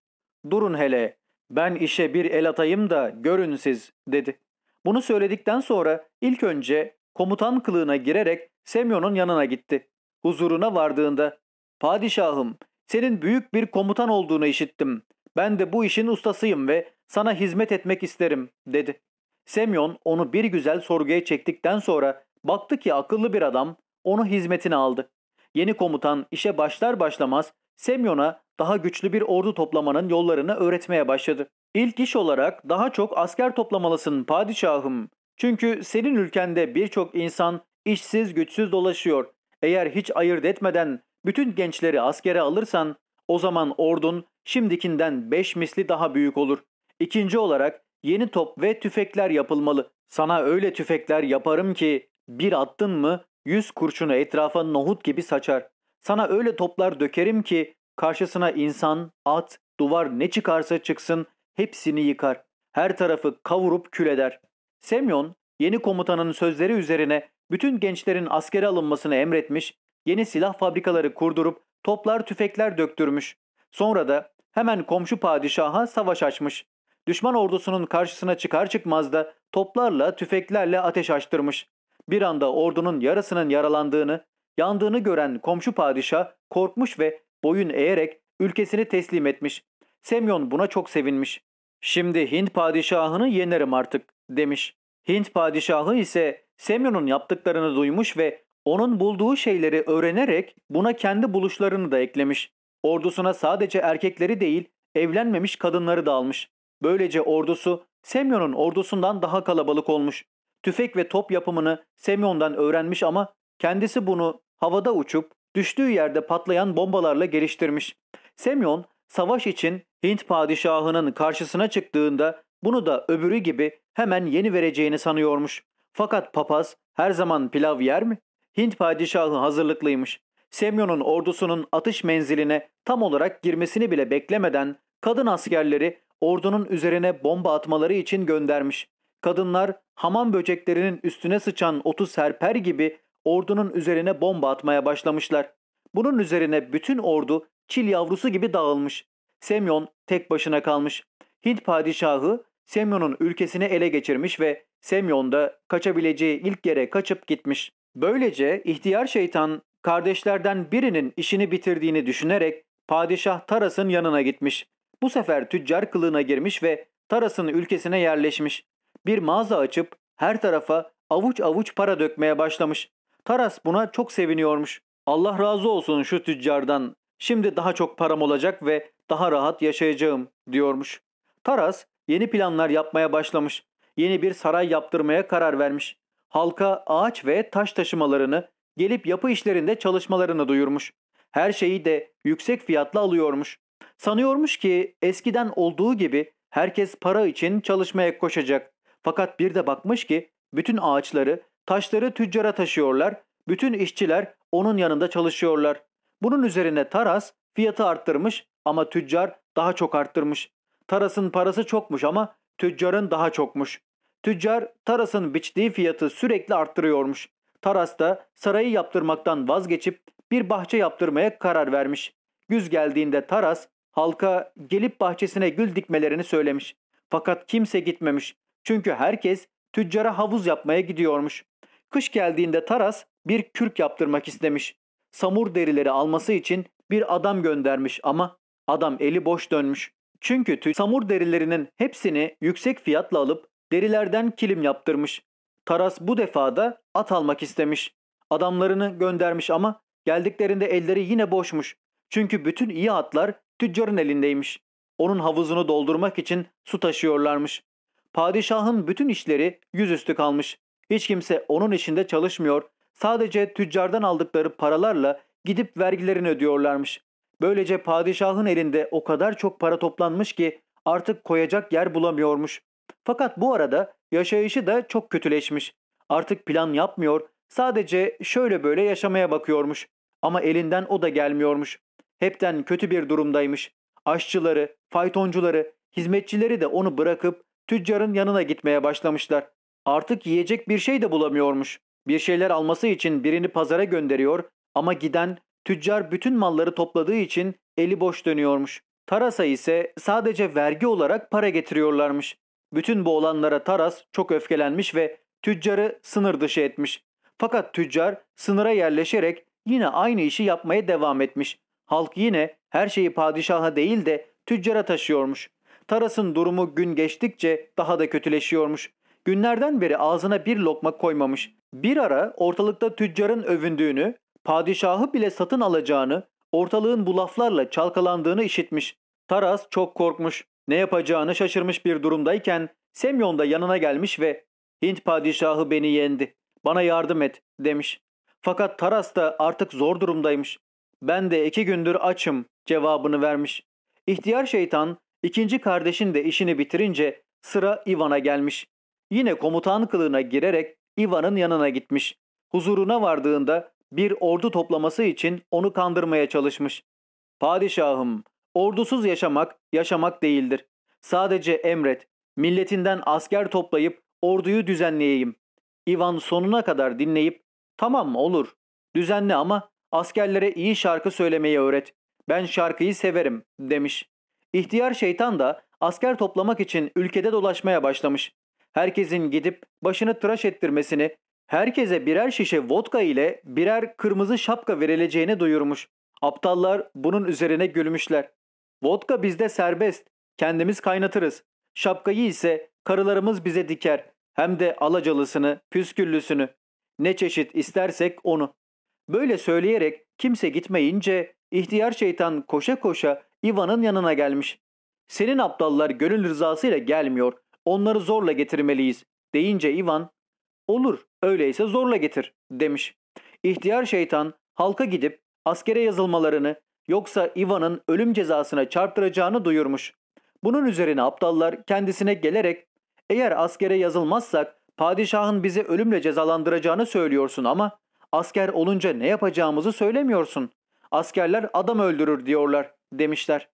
Durun hele, ben işe bir el atayım da görün siz dedi. Bunu söyledikten sonra ilk önce komutan kılığına girerek Semyon'un yanına gitti. Huzuruna vardığında, padişahım senin büyük bir komutan olduğunu işittim. Ben de bu işin ustasıyım ve sana hizmet etmek isterim dedi. Semyon onu bir güzel sorguya çektikten sonra baktı ki akıllı bir adam onu hizmetine aldı. Yeni komutan işe başlar başlamaz Semyon'a daha güçlü bir ordu toplamanın yollarını öğretmeye başladı. İlk iş olarak daha çok asker toplamalısın padişahım. Çünkü senin ülkende birçok insan işsiz güçsüz dolaşıyor. Eğer hiç ayırt etmeden bütün gençleri askere alırsan o zaman ordun şimdikinden beş misli daha büyük olur. İkinci olarak yeni top ve tüfekler yapılmalı. Sana öyle tüfekler yaparım ki bir attın mı yüz kurşunu etrafa nohut gibi saçar. Sana öyle toplar dökerim ki karşısına insan, at, duvar ne çıkarsa çıksın hepsini yıkar. Her tarafı kavurup kül eder. Semyon yeni komutanın sözleri üzerine bütün gençlerin askere alınmasını emretmiş yeni silah fabrikaları kurdurup toplar tüfekler döktürmüş. Sonra da hemen komşu padişaha savaş açmış. Düşman ordusunun karşısına çıkar çıkmaz da toplarla tüfeklerle ateş açtırmış. Bir anda ordunun yarısının yaralandığını, yandığını gören komşu padişah korkmuş ve boyun eğerek ülkesini teslim etmiş. Semyon buna çok sevinmiş. Şimdi Hint padişahını yenerim artık demiş. Hint padişahı ise Semyon'un yaptıklarını duymuş ve onun bulduğu şeyleri öğrenerek buna kendi buluşlarını da eklemiş. Ordusuna sadece erkekleri değil evlenmemiş kadınları da almış. Böylece ordusu Semyon'un ordusundan daha kalabalık olmuş. Tüfek ve top yapımını Semyon'dan öğrenmiş ama kendisi bunu havada uçup düştüğü yerde patlayan bombalarla geliştirmiş. Semyon savaş için Hint padişahının karşısına çıktığında bunu da öbürü gibi hemen yeni vereceğini sanıyormuş. Fakat papaz her zaman pilav yer mi? Hint padişahı hazırlıklıymış. Semyon'un ordusunun atış menziline tam olarak girmesini bile beklemeden kadın askerleri ordunun üzerine bomba atmaları için göndermiş. Kadınlar hamam böceklerinin üstüne sıçan otu serper gibi ordunun üzerine bomba atmaya başlamışlar. Bunun üzerine bütün ordu çil yavrusu gibi dağılmış. Semyon tek başına kalmış. Hint padişahı Semyon'un ülkesini ele geçirmiş ve Semyon da kaçabileceği ilk yere kaçıp gitmiş. Böylece ihtiyar şeytan kardeşlerden birinin işini bitirdiğini düşünerek padişah Taras'ın yanına gitmiş. Bu sefer tüccar kılığına girmiş ve Taras'ın ülkesine yerleşmiş. Bir mağaza açıp her tarafa avuç avuç para dökmeye başlamış. Taras buna çok seviniyormuş. Allah razı olsun şu tüccardan. Şimdi daha çok param olacak ve daha rahat yaşayacağım diyormuş. Taras yeni planlar yapmaya başlamış. Yeni bir saray yaptırmaya karar vermiş halka ağaç ve taş taşımalarını, gelip yapı işlerinde çalışmalarını duyurmuş. Her şeyi de yüksek fiyatla alıyormuş. Sanıyormuş ki eskiden olduğu gibi herkes para için çalışmaya koşacak. Fakat bir de bakmış ki bütün ağaçları, taşları tüccara taşıyorlar, bütün işçiler onun yanında çalışıyorlar. Bunun üzerine Taras fiyatı arttırmış ama tüccar daha çok arttırmış. Taras'ın parası çokmuş ama tüccarın daha çokmuş. Tüccar Taras'ın biçtiği fiyatı sürekli arttırıyormuş. Taras da sarayı yaptırmaktan vazgeçip bir bahçe yaptırmaya karar vermiş. Güz geldiğinde Taras halka gelip bahçesine gül dikmelerini söylemiş. Fakat kimse gitmemiş. Çünkü herkes tüccara havuz yapmaya gidiyormuş. Kış geldiğinde Taras bir kürk yaptırmak istemiş. Samur derileri alması için bir adam göndermiş ama adam eli boş dönmüş. Çünkü samur derilerinin hepsini yüksek fiyatla alıp Derilerden kilim yaptırmış. Taras bu defa da at almak istemiş. Adamlarını göndermiş ama geldiklerinde elleri yine boşmuş. Çünkü bütün iyi atlar tüccarın elindeymiş. Onun havuzunu doldurmak için su taşıyorlarmış. Padişahın bütün işleri yüzüstü kalmış. Hiç kimse onun işinde çalışmıyor. Sadece tüccardan aldıkları paralarla gidip vergilerini ödüyorlarmış. Böylece padişahın elinde o kadar çok para toplanmış ki artık koyacak yer bulamıyormuş. Fakat bu arada yaşayışı da çok kötüleşmiş. Artık plan yapmıyor, sadece şöyle böyle yaşamaya bakıyormuş. Ama elinden o da gelmiyormuş. Hepten kötü bir durumdaymış. Aşçıları, faytoncuları, hizmetçileri de onu bırakıp tüccarın yanına gitmeye başlamışlar. Artık yiyecek bir şey de bulamıyormuş. Bir şeyler alması için birini pazara gönderiyor ama giden tüccar bütün malları topladığı için eli boş dönüyormuş. Tarasa ise sadece vergi olarak para getiriyorlarmış. Bütün bu olanlara Taras çok öfkelenmiş ve tüccarı sınır dışı etmiş. Fakat tüccar sınıra yerleşerek yine aynı işi yapmaya devam etmiş. Halk yine her şeyi padişaha değil de tüccara taşıyormuş. Taras'ın durumu gün geçtikçe daha da kötüleşiyormuş. Günlerden beri ağzına bir lokma koymamış. Bir ara ortalıkta tüccarın övündüğünü, padişahı bile satın alacağını, ortalığın bu laflarla çalkalandığını işitmiş. Taras çok korkmuş. Ne yapacağını şaşırmış bir durumdayken Semyon da yanına gelmiş ve Hint padişahı beni yendi. Bana yardım et demiş. Fakat Taras da artık zor durumdaymış. Ben de iki gündür açım cevabını vermiş. İhtiyar şeytan ikinci kardeşin de işini bitirince sıra Ivan'a gelmiş. Yine komutan kılığına girerek Ivan'ın yanına gitmiş. Huzuruna vardığında bir ordu toplaması için onu kandırmaya çalışmış. Padişahım Ordusuz yaşamak, yaşamak değildir. Sadece emret, milletinden asker toplayıp orduyu düzenleyeyim. Ivan sonuna kadar dinleyip, tamam olur, düzenle ama askerlere iyi şarkı söylemeyi öğret. Ben şarkıyı severim, demiş. İhtiyar şeytan da asker toplamak için ülkede dolaşmaya başlamış. Herkesin gidip başını tıraş ettirmesini, herkese birer şişe vodka ile birer kırmızı şapka verileceğini duyurmuş. Aptallar bunun üzerine gülmüşler. Vodka bizde serbest. Kendimiz kaynatırız. Şapkayı ise karılarımız bize diker. Hem de alacalısını, püsküllüsünü. Ne çeşit istersek onu. Böyle söyleyerek kimse gitmeyince ihtiyar şeytan koşa koşa Ivan'ın yanına gelmiş. Senin aptallar gönül rızasıyla gelmiyor. Onları zorla getirmeliyiz deyince Ivan olur öyleyse zorla getir demiş. İhtiyar şeytan halka gidip askere yazılmalarını yoksa Ivan'ın ölüm cezasına çarptıracağını duyurmuş. Bunun üzerine aptallar kendisine gelerek eğer askere yazılmazsak padişahın bizi ölümle cezalandıracağını söylüyorsun ama asker olunca ne yapacağımızı söylemiyorsun. Askerler adam öldürür diyorlar demişler.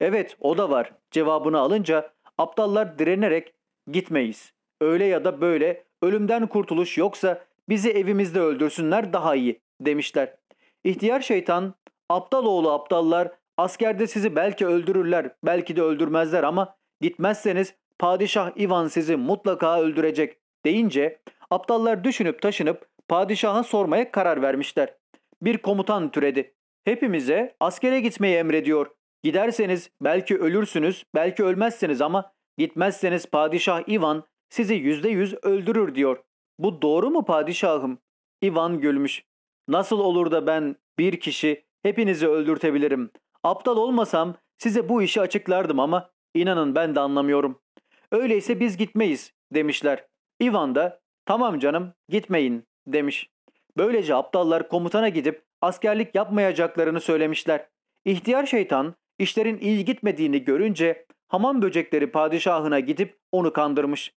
Evet o da var cevabını alınca aptallar direnerek gitmeyiz. Öyle ya da böyle ölümden kurtuluş yoksa bizi evimizde öldürsünler daha iyi demişler. İhtiyar şeytan Aptaloğlu aptallar askerde sizi belki öldürürler belki de öldürmezler ama gitmezseniz padişah Ivan sizi mutlaka öldürecek deyince aptallar düşünüp taşınıp padişaha sormaya karar vermişler. Bir komutan türedi. Hepimize askere gitmeyi emrediyor. Giderseniz belki ölürsünüz, belki ölmezsiniz ama gitmezseniz padişah Ivan sizi yüzde yüz öldürür diyor. Bu doğru mu padişahım? Ivan gülmüş. Nasıl olur da ben bir kişi Hepinizi öldürtebilirim. Aptal olmasam size bu işi açıklardım ama inanın ben de anlamıyorum. Öyleyse biz gitmeyiz demişler. Ivan da tamam canım gitmeyin demiş. Böylece aptallar komutana gidip askerlik yapmayacaklarını söylemişler. İhtiyar şeytan işlerin iyi gitmediğini görünce hamam böcekleri padişahına gidip onu kandırmış.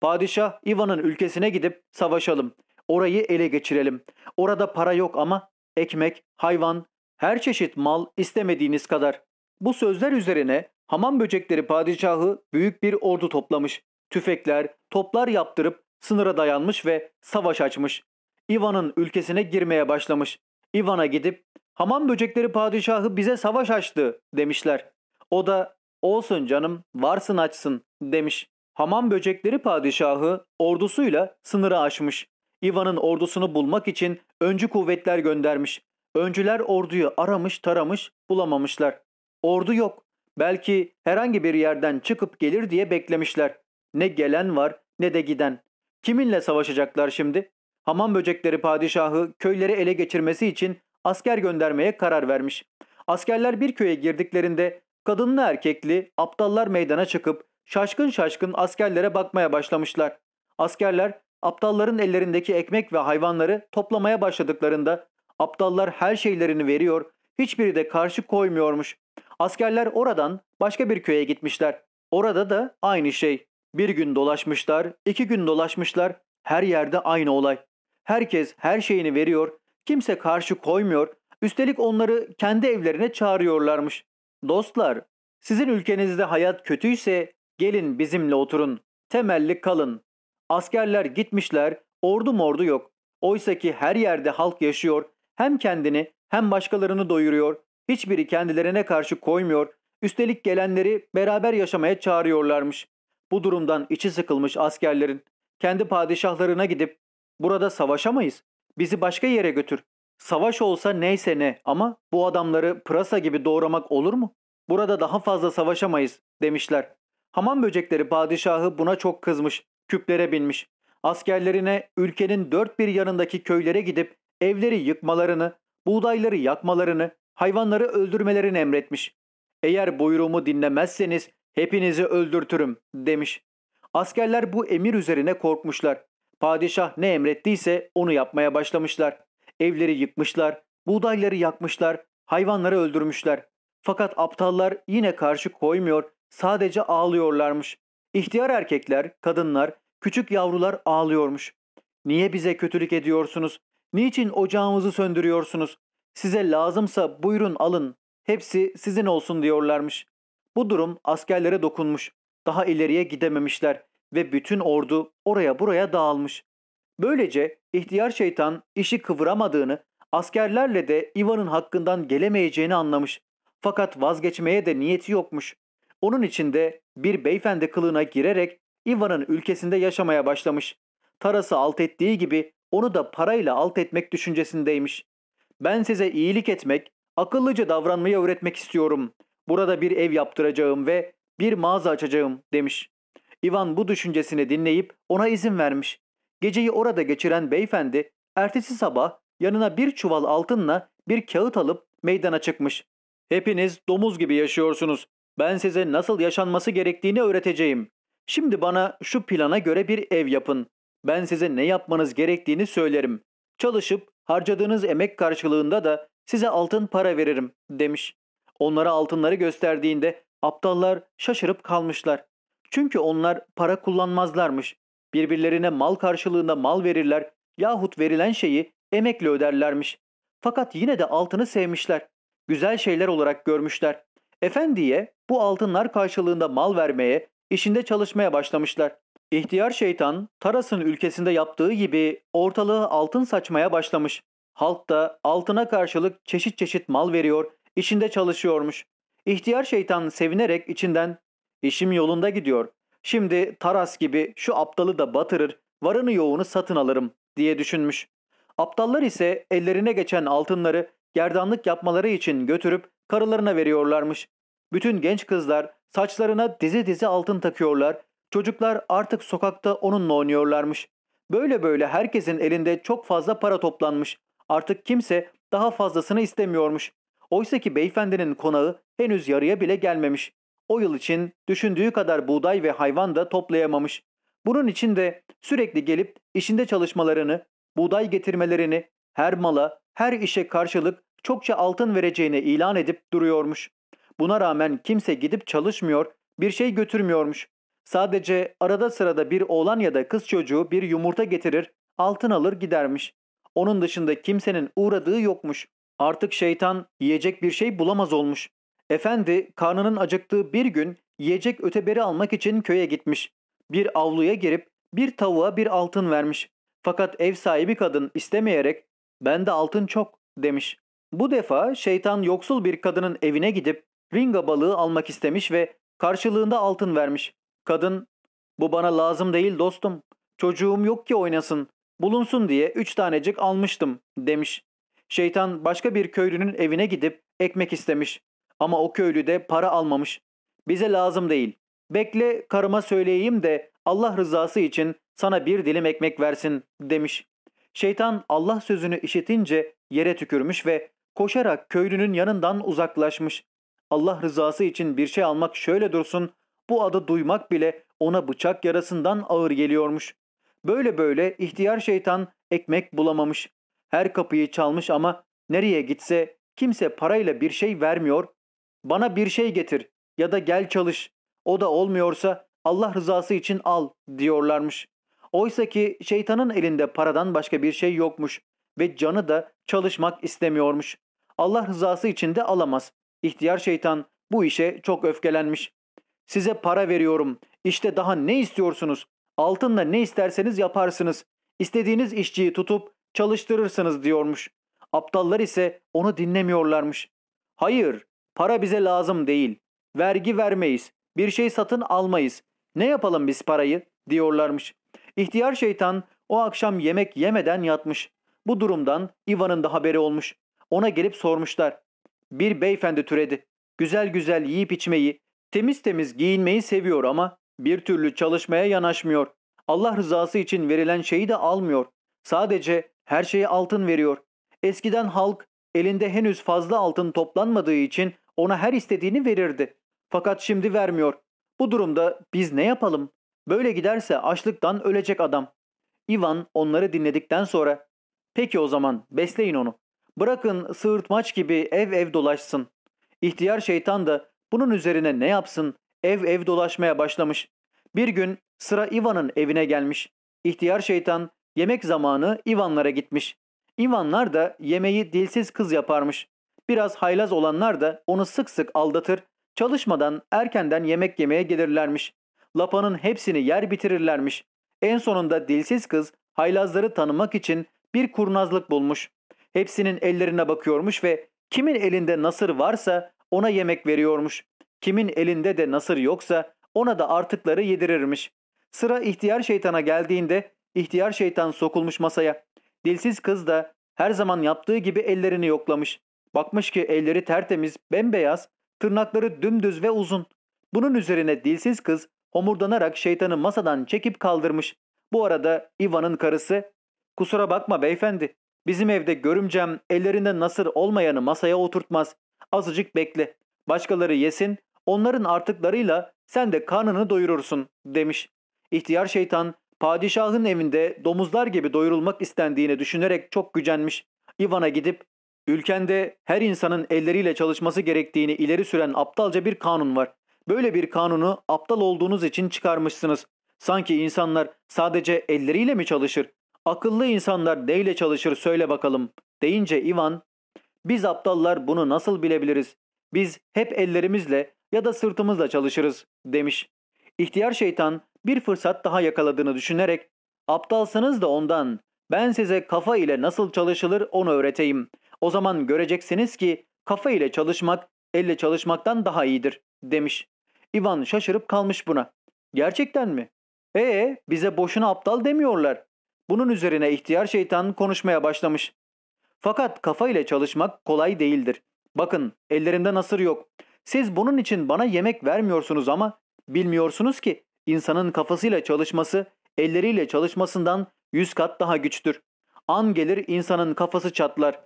Padişah Ivan'ın ülkesine gidip savaşalım. Orayı ele geçirelim. Orada para yok ama ekmek, hayvan, her çeşit mal istemediğiniz kadar. Bu sözler üzerine hamam böcekleri padişahı büyük bir ordu toplamış. Tüfekler, toplar yaptırıp sınıra dayanmış ve savaş açmış. İvan'ın ülkesine girmeye başlamış. İvan'a gidip hamam böcekleri padişahı bize savaş açtı demişler. O da olsun canım varsın açsın demiş. Hamam böcekleri padişahı ordusuyla sınırı aşmış. İvan'ın ordusunu bulmak için öncü kuvvetler göndermiş. Öncüler orduyu aramış taramış bulamamışlar. Ordu yok. Belki herhangi bir yerden çıkıp gelir diye beklemişler. Ne gelen var ne de giden. Kiminle savaşacaklar şimdi? Hamam böcekleri padişahı köyleri ele geçirmesi için asker göndermeye karar vermiş. Askerler bir köye girdiklerinde kadınlı erkekli aptallar meydana çıkıp şaşkın şaşkın askerlere bakmaya başlamışlar. Askerler aptalların ellerindeki ekmek ve hayvanları toplamaya başladıklarında Aptallar her şeylerini veriyor, hiçbiri de karşı koymuyormuş. Askerler oradan başka bir köye gitmişler. Orada da aynı şey. Bir gün dolaşmışlar, iki gün dolaşmışlar. Her yerde aynı olay. Herkes her şeyini veriyor, kimse karşı koymuyor. Üstelik onları kendi evlerine çağırıyorlarmış. Dostlar, sizin ülkenizde hayat kötüyse gelin bizimle oturun. Temelli kalın. Askerler gitmişler, ordu mordu yok. Oysa ki her yerde halk yaşıyor, hem kendini hem başkalarını doyuruyor, hiçbiri kendilerine karşı koymuyor, üstelik gelenleri beraber yaşamaya çağırıyorlarmış. Bu durumdan içi sıkılmış askerlerin kendi padişahlarına gidip burada savaşamayız, bizi başka yere götür. Savaş olsa neyse ne ama bu adamları pırasa gibi doğramak olur mu? Burada daha fazla savaşamayız demişler. Hamam böcekleri padişahı buna çok kızmış, küplere binmiş. Askerlerine ülkenin dört bir yanındaki köylere gidip evleri yıkmalarını, buğdayları yakmalarını, hayvanları öldürmelerini emretmiş. Eğer buyruğumu dinlemezseniz hepinizi öldürtürüm demiş. Askerler bu emir üzerine korkmuşlar. Padişah ne emrettiyse onu yapmaya başlamışlar. Evleri yıkmışlar, buğdayları yakmışlar, hayvanları öldürmüşler. Fakat aptallar yine karşı koymuyor, sadece ağlıyorlarmış. İhtiyar erkekler, kadınlar, küçük yavrular ağlıyormuş. Niye bize kötülük ediyorsunuz? Niçin ocağımızı söndürüyorsunuz? Size lazımsa buyurun alın. Hepsi sizin olsun diyorlarmış. Bu durum askerlere dokunmuş. Daha ileriye gidememişler ve bütün ordu oraya buraya dağılmış. Böylece ihtiyar şeytan işi kıvıramadığını, askerlerle de Ivan'ın hakkından gelemeyeceğini anlamış. Fakat vazgeçmeye de niyeti yokmuş. Onun için de bir beyefendi kılığına girerek Ivan'ın ülkesinde yaşamaya başlamış. Tarası alt ettiği gibi onu da parayla alt etmek düşüncesindeymiş. Ben size iyilik etmek, akıllıca davranmayı öğretmek istiyorum. Burada bir ev yaptıracağım ve bir mağaza açacağım demiş. Ivan bu düşüncesini dinleyip ona izin vermiş. Geceyi orada geçiren beyefendi ertesi sabah yanına bir çuval altınla bir kağıt alıp meydana çıkmış. Hepiniz domuz gibi yaşıyorsunuz. Ben size nasıl yaşanması gerektiğini öğreteceğim. Şimdi bana şu plana göre bir ev yapın ben size ne yapmanız gerektiğini söylerim. Çalışıp harcadığınız emek karşılığında da size altın para veririm demiş. Onlara altınları gösterdiğinde aptallar şaşırıp kalmışlar. Çünkü onlar para kullanmazlarmış. Birbirlerine mal karşılığında mal verirler yahut verilen şeyi emekle öderlermiş. Fakat yine de altını sevmişler. Güzel şeyler olarak görmüşler. Efendiye bu altınlar karşılığında mal vermeye, işinde çalışmaya başlamışlar. İhtiyar şeytan Taras'ın ülkesinde yaptığı gibi ortalığı altın saçmaya başlamış. Halk da altına karşılık çeşit çeşit mal veriyor, içinde çalışıyormuş. İhtiyar şeytan sevinerek içinden işim yolunda gidiyor. Şimdi Taras gibi şu aptalı da batırır, varını yoğunu satın alırım diye düşünmüş. Aptallar ise ellerine geçen altınları gerdanlık yapmaları için götürüp karılarına veriyorlarmış. Bütün genç kızlar saçlarına dizi dizi altın takıyorlar Çocuklar artık sokakta onunla oynuyorlarmış. Böyle böyle herkesin elinde çok fazla para toplanmış. Artık kimse daha fazlasını istemiyormuş. Oysa ki beyefendinin konağı henüz yarıya bile gelmemiş. O yıl için düşündüğü kadar buğday ve hayvan da toplayamamış. Bunun için de sürekli gelip işinde çalışmalarını, buğday getirmelerini, her mala, her işe karşılık çokça altın vereceğini ilan edip duruyormuş. Buna rağmen kimse gidip çalışmıyor, bir şey götürmüyormuş. Sadece arada sırada bir oğlan ya da kız çocuğu bir yumurta getirir, altın alır gidermiş. Onun dışında kimsenin uğradığı yokmuş. Artık şeytan yiyecek bir şey bulamaz olmuş. Efendi karnının acıktığı bir gün yiyecek öteberi almak için köye gitmiş. Bir avluya girip bir tavuğa bir altın vermiş. Fakat ev sahibi kadın istemeyerek bende altın çok demiş. Bu defa şeytan yoksul bir kadının evine gidip ringa balığı almak istemiş ve karşılığında altın vermiş. Kadın bu bana lazım değil dostum. Çocuğum yok ki oynasın. Bulunsun diye üç tanecik almıştım demiş. Şeytan başka bir köylünün evine gidip ekmek istemiş. Ama o köylü de para almamış. Bize lazım değil. Bekle karıma söyleyeyim de Allah rızası için sana bir dilim ekmek versin demiş. Şeytan Allah sözünü işitince yere tükürmüş ve koşarak köylünün yanından uzaklaşmış. Allah rızası için bir şey almak şöyle dursun bu adı duymak bile ona bıçak yarasından ağır geliyormuş. Böyle böyle ihtiyar şeytan ekmek bulamamış. Her kapıyı çalmış ama nereye gitse kimse parayla bir şey vermiyor. Bana bir şey getir ya da gel çalış. O da olmuyorsa Allah rızası için al diyorlarmış. Oysa ki şeytanın elinde paradan başka bir şey yokmuş ve canı da çalışmak istemiyormuş. Allah rızası için de alamaz. İhtiyar şeytan bu işe çok öfkelenmiş. Size para veriyorum. İşte daha ne istiyorsunuz? Altınla ne isterseniz yaparsınız. İstediğiniz işçiyi tutup çalıştırırsınız diyormuş. Aptallar ise onu dinlemiyorlarmış. Hayır, para bize lazım değil. Vergi vermeyiz. Bir şey satın almayız. Ne yapalım biz parayı? diyorlarmış. İhtiyar şeytan o akşam yemek yemeden yatmış. Bu durumdan Ivan'ın da haberi olmuş. Ona gelip sormuşlar. Bir beyefendi türedi. Güzel güzel yiyip içmeyi, Temiz temiz giyinmeyi seviyor ama bir türlü çalışmaya yanaşmıyor. Allah rızası için verilen şeyi de almıyor. Sadece her şeye altın veriyor. Eskiden halk elinde henüz fazla altın toplanmadığı için ona her istediğini verirdi. Fakat şimdi vermiyor. Bu durumda biz ne yapalım? Böyle giderse açlıktan ölecek adam. Ivan onları dinledikten sonra ''Peki o zaman besleyin onu. Bırakın sığırtmaç gibi ev ev dolaşsın. İhtiyar şeytan da bunun üzerine ne yapsın? Ev ev dolaşmaya başlamış. Bir gün sıra Ivan'ın evine gelmiş. İhtiyar şeytan yemek zamanı Ivanlara gitmiş. Ivanlar da yemeği dilsiz kız yaparmış. Biraz haylaz olanlar da onu sık sık aldatır, çalışmadan erkenden yemek yemeye gelirlermiş. Lapanın hepsini yer bitirirlermiş. En sonunda dilsiz kız haylazları tanımak için bir kurnazlık bulmuş. Hepsinin ellerine bakıyormuş ve kimin elinde nasır varsa ona yemek veriyormuş. Kimin elinde de nasır yoksa ona da artıkları yedirirmiş. Sıra ihtiyar şeytana geldiğinde ihtiyar şeytan sokulmuş masaya. Dilsiz kız da her zaman yaptığı gibi ellerini yoklamış. Bakmış ki elleri tertemiz, bembeyaz, tırnakları dümdüz ve uzun. Bunun üzerine dilsiz kız homurdanarak şeytanı masadan çekip kaldırmış. Bu arada Ivan'ın karısı ''Kusura bakma beyefendi, bizim evde görümcem ellerinde nasır olmayanı masaya oturtmaz. Azıcık bekle. Başkaları yesin, onların artıklarıyla sen de karnını doyurursun demiş. İhtiyar şeytan padişahın evinde domuzlar gibi doyurulmak istendiğini düşünerek çok gücenmiş. Ivan'a gidip ülkende her insanın elleriyle çalışması gerektiğini ileri süren aptalca bir kanun var. Böyle bir kanunu aptal olduğunuz için çıkarmışsınız. Sanki insanlar sadece elleriyle mi çalışır? Akıllı insanlar neyle çalışır söyle bakalım deyince Ivan biz aptallar bunu nasıl bilebiliriz? Biz hep ellerimizle ya da sırtımızla çalışırız demiş. İhtiyar şeytan bir fırsat daha yakaladığını düşünerek aptalsınız da ondan ben size kafa ile nasıl çalışılır onu öğreteyim. O zaman göreceksiniz ki kafa ile çalışmak elle çalışmaktan daha iyidir demiş. Ivan şaşırıp kalmış buna. Gerçekten mi? Ee bize boşuna aptal demiyorlar. Bunun üzerine ihtiyar şeytan konuşmaya başlamış. Fakat kafa ile çalışmak kolay değildir. Bakın ellerimde nasır yok. Siz bunun için bana yemek vermiyorsunuz ama bilmiyorsunuz ki insanın kafasıyla çalışması elleriyle çalışmasından yüz kat daha güçtür. An gelir insanın kafası çatlar.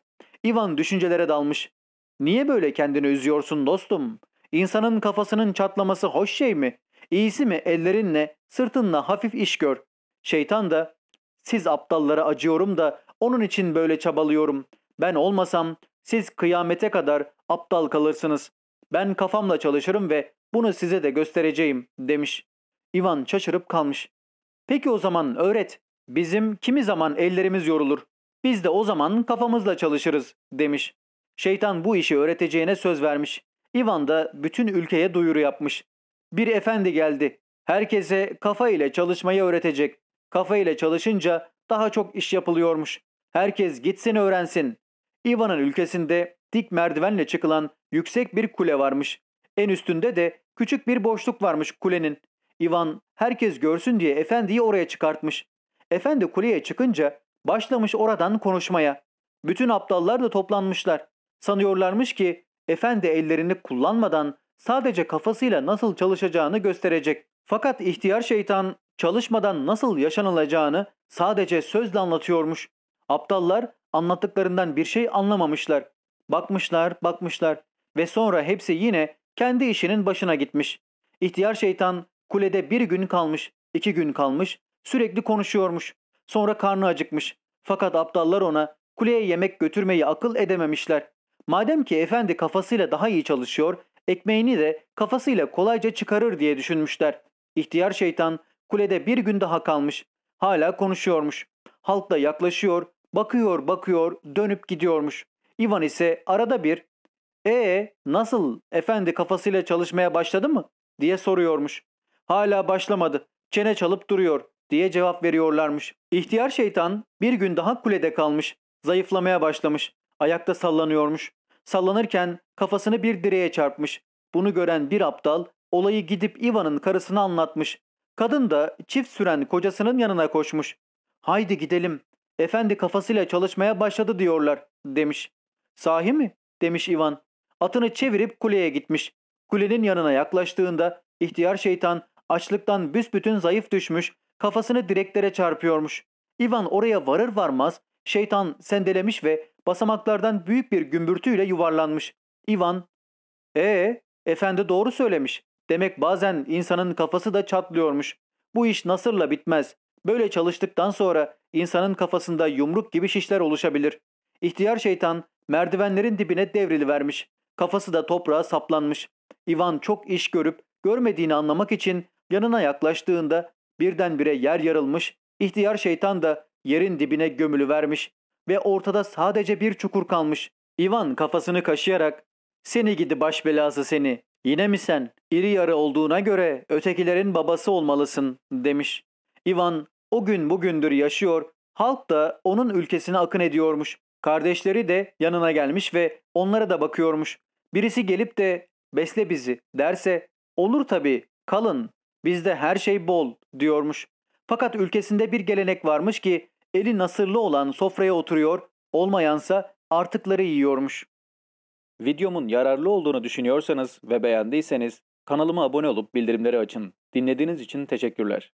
Ivan düşüncelere dalmış. Niye böyle kendini üzüyorsun dostum? İnsanın kafasının çatlaması hoş şey mi? İyisi mi ellerinle, sırtınla hafif iş gör. Şeytan da siz aptallara acıyorum da onun için böyle çabalıyorum. Ben olmasam siz kıyamete kadar aptal kalırsınız. Ben kafamla çalışırım ve bunu size de göstereceğim demiş. Ivan şaşırıp kalmış. Peki o zaman öğret. Bizim kimi zaman ellerimiz yorulur. Biz de o zaman kafamızla çalışırız demiş. Şeytan bu işi öğreteceğine söz vermiş. Ivan da bütün ülkeye duyuru yapmış. Bir efendi geldi. Herkese kafa ile çalışmayı öğretecek. Kafa ile çalışınca daha çok iş yapılıyormuş. Herkes gitsin öğrensin. Ivan'ın ülkesinde dik merdivenle çıkılan yüksek bir kule varmış. En üstünde de küçük bir boşluk varmış kulenin. Ivan herkes görsün diye efendiyi oraya çıkartmış. Efendi kuleye çıkınca başlamış oradan konuşmaya. Bütün aptallar da toplanmışlar. Sanıyorlarmış ki efendi ellerini kullanmadan sadece kafasıyla nasıl çalışacağını gösterecek. Fakat ihtiyar şeytan çalışmadan nasıl yaşanılacağını sadece sözle anlatıyormuş. Aptallar anlattıklarından bir şey anlamamışlar. Bakmışlar, bakmışlar ve sonra hepsi yine kendi işinin başına gitmiş. İhtiyar şeytan kulede bir gün kalmış, iki gün kalmış, sürekli konuşuyormuş. Sonra karnı acıkmış. Fakat aptallar ona kuleye yemek götürmeyi akıl edememişler. Madem ki efendi kafasıyla daha iyi çalışıyor, ekmeğini de kafasıyla kolayca çıkarır diye düşünmüşler. İhtiyar şeytan kulede bir gün daha kalmış. Hala konuşuyormuş. Halk da yaklaşıyor, Bakıyor bakıyor dönüp gidiyormuş. Ivan ise arada bir ee nasıl efendi kafasıyla çalışmaya başladı mı diye soruyormuş. Hala başlamadı çene çalıp duruyor diye cevap veriyorlarmış. İhtiyar şeytan bir gün daha kulede kalmış zayıflamaya başlamış ayakta sallanıyormuş. Sallanırken kafasını bir direğe çarpmış. Bunu gören bir aptal olayı gidip Ivan'ın karısına anlatmış. Kadın da çift süren kocasının yanına koşmuş. Haydi gidelim Efendi kafasıyla çalışmaya başladı diyorlar demiş. Sahi mi? demiş Ivan. Atını çevirip kuleye gitmiş. Kulenin yanına yaklaştığında ihtiyar şeytan açlıktan büsbütün zayıf düşmüş, kafasını direklere çarpıyormuş. Ivan oraya varır varmaz şeytan sendelemiş ve basamaklardan büyük bir gümbürtüyle yuvarlanmış. Ivan, ee, efendi doğru söylemiş. Demek bazen insanın kafası da çatlıyormuş. Bu iş nasırla bitmez. Böyle çalıştıktan sonra insanın kafasında yumruk gibi şişler oluşabilir. İhtiyar şeytan merdivenlerin dibine devrilivermiş. Kafası da toprağa saplanmış. Ivan çok iş görüp görmediğini anlamak için yanına yaklaştığında birdenbire yer yarılmış, İhtiyar şeytan da yerin dibine gömülü vermiş ve ortada sadece bir çukur kalmış. Ivan kafasını kaşıyarak ''Seni gidi baş belası seni, yine mi sen? İri yarı olduğuna göre ötekilerin babası olmalısın.'' demiş. Ivan o gün bugündür yaşıyor, halk da onun ülkesine akın ediyormuş. Kardeşleri de yanına gelmiş ve onlara da bakıyormuş. Birisi gelip de besle bizi derse olur tabii kalın bizde her şey bol diyormuş. Fakat ülkesinde bir gelenek varmış ki eli nasırlı olan sofraya oturuyor, olmayansa artıkları yiyormuş. Videomun yararlı olduğunu düşünüyorsanız ve beğendiyseniz kanalıma abone olup bildirimleri açın. Dinlediğiniz için teşekkürler.